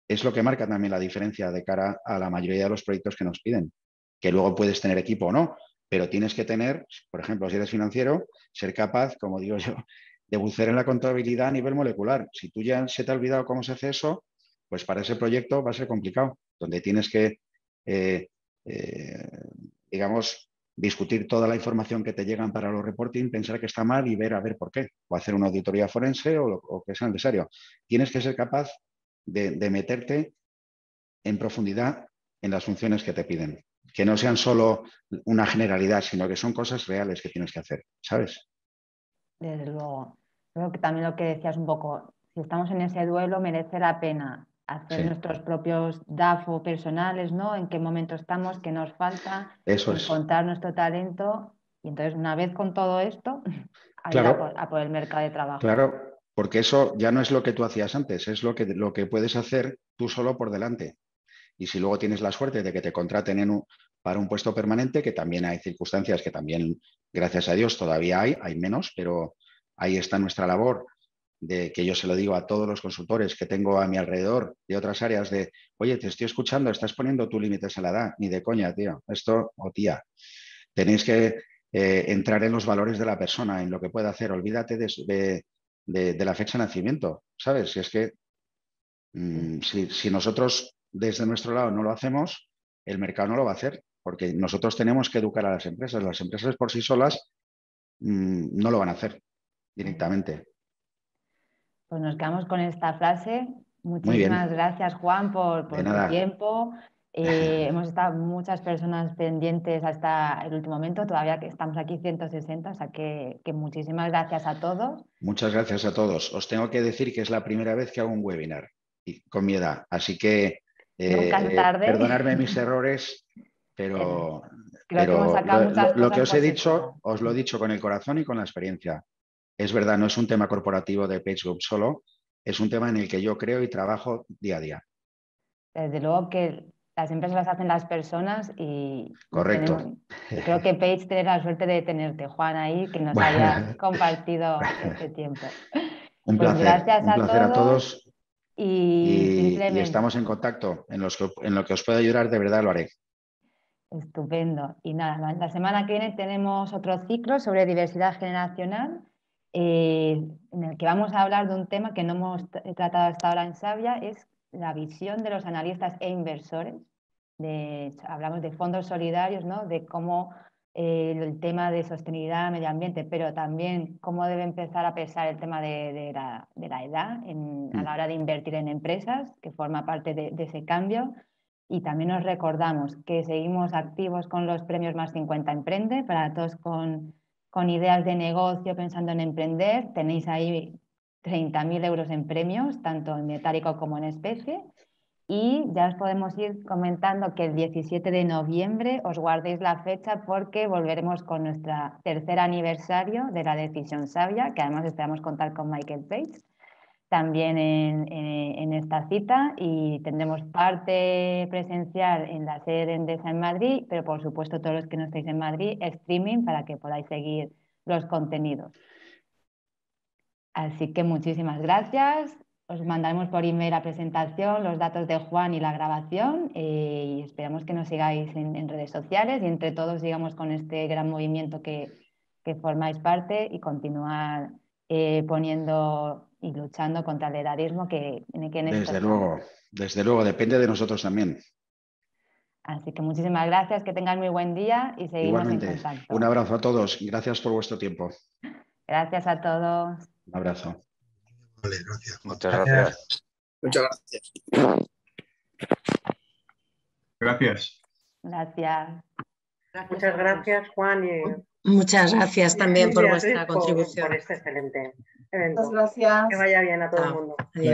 es lo que marca también la diferencia de cara a la mayoría de los proyectos que nos piden que luego puedes tener equipo o no, pero tienes que tener, por ejemplo, si eres financiero, ser capaz, como digo yo, de bucear en la contabilidad a nivel molecular. Si tú ya se te ha olvidado cómo se hace eso, pues para ese proyecto va a ser complicado, donde tienes que, eh, eh, digamos, discutir toda la información que te llegan para los reporting, pensar que está mal y ver a ver por qué, o hacer una auditoría forense o lo que sea necesario. Tienes que ser capaz de meterte en profundidad en las funciones que te piden que no sean solo una generalidad, sino que son cosas reales que tienes que hacer, ¿sabes? Desde luego. Creo que también lo que decías un poco, si estamos en ese duelo, merece la pena hacer nuestros propios DAFO personales, ¿no? En qué momento estamos, qué nos falta, Eso es. contar nuestro talento. Y entonces, una vez con todo esto, a, por, el mercado de trabajo. Claro, porque eso ya no es lo que tú hacías antes, es lo que, lo que puedes hacer tú solo por delante. Y si luego tienes la suerte de que te contraten para un puesto permanente, que también hay circunstancias que también, gracias a Dios, todavía hay, hay menos, pero ahí está nuestra labor de que yo se lo digo a todos los consultores que tengo a mi alrededor de otras áreas de, oye, te estoy escuchando, estás poniendo tus límites a la edad, ni de coña, tío, esto o oh, tía, tenéis que eh, entrar en los valores de la persona, en lo que puede hacer, olvídate de, la fecha de nacimiento, ¿sabes? Si es que mm, si, nosotros desde nuestro lado no lo hacemos, el mercado no lo va a hacer, porque nosotros tenemos que educar a las empresas. Las empresas por sí solas mm, no lo van a hacer directamente. Pues nos quedamos con esta frase. Muchísimas gracias, Juan, por, por tu tiempo. Eh, hemos estado muchas personas pendientes hasta el último momento, todavía que estamos aquí 160, o sea que, muchísimas gracias a todos. Muchas gracias a todos. Os tengo que decir que es la primera vez que hago un webinar y, con mi edad, así que eh, perdonadme Perdonarme mis errores, pero, em, lo, que os he dicho, os lo he dicho con el corazón y con la experiencia. Es verdad, no es un tema corporativo de PageGroup solo, es un tema en el que yo creo y trabajo día a día. Desde luego que las empresas las hacen las personas y... Correcto. creo que Page tiene la suerte de tenerte, Juan, ahí, que nos haya compartido este tiempo. Un pues placer. Gracias a todos. Y, estamos en contacto. En, en lo que os pueda ayudar, de verdad lo haré. Estupendo. Y nada, la, semana que viene tenemos otro ciclo sobre diversidad generacional, eh, en el que vamos a hablar de un tema que no hemos tratado hasta ahora en Sabia, es la visión de los analistas e inversores. De, hablamos de fondos solidarios, ¿no? de cómo el tema de sostenibilidad, medio ambiente, pero también cómo debe empezar a pesar el tema de, la, edad a mm. la hora de invertir en empresas, que forma parte de, ese cambio. Y también nos recordamos que seguimos activos con los premios Más 50 Emprende, para todos con ideas de negocio, pensando en emprender. Tenéis ahí 30.000 euros en premios, tanto en metálico como en especie. Y ya os podemos ir comentando que el 17 de noviembre os guardéis la fecha porque volveremos con nuestro tercer aniversario de la decisión sabia, que además esperamos contar con Michael Page también en, esta cita y tendremos parte presencial en la sede de Endesa en Madrid, pero por supuesto todos los que no estáis en Madrid, streaming para que podáis seguir los contenidos. Así que muchísimas gracias os mandaremos por email la presentación, los datos de Juan y la grabación eh, y esperamos que nos sigáis en, redes sociales y entre todos sigamos con este gran movimiento que, formáis parte y continuar eh, poniendo y luchando contra el edadismo que, tiene que en Desde luego, desde luego, depende de nosotros también. Así que muchísimas gracias, que tengan muy buen día y seguimos en contacto. Un abrazo a todos, gracias por vuestro tiempo. Gracias a todos. Un abrazo gracias. Muchas gracias. Muchas gracias. Gracias. Gracias. Muchas gracias, Juan. Y... Muchas gracias también por vuestra eh, contribución. Este excelente Muchas gracias. Que vaya bien a todo el mundo. Adiós.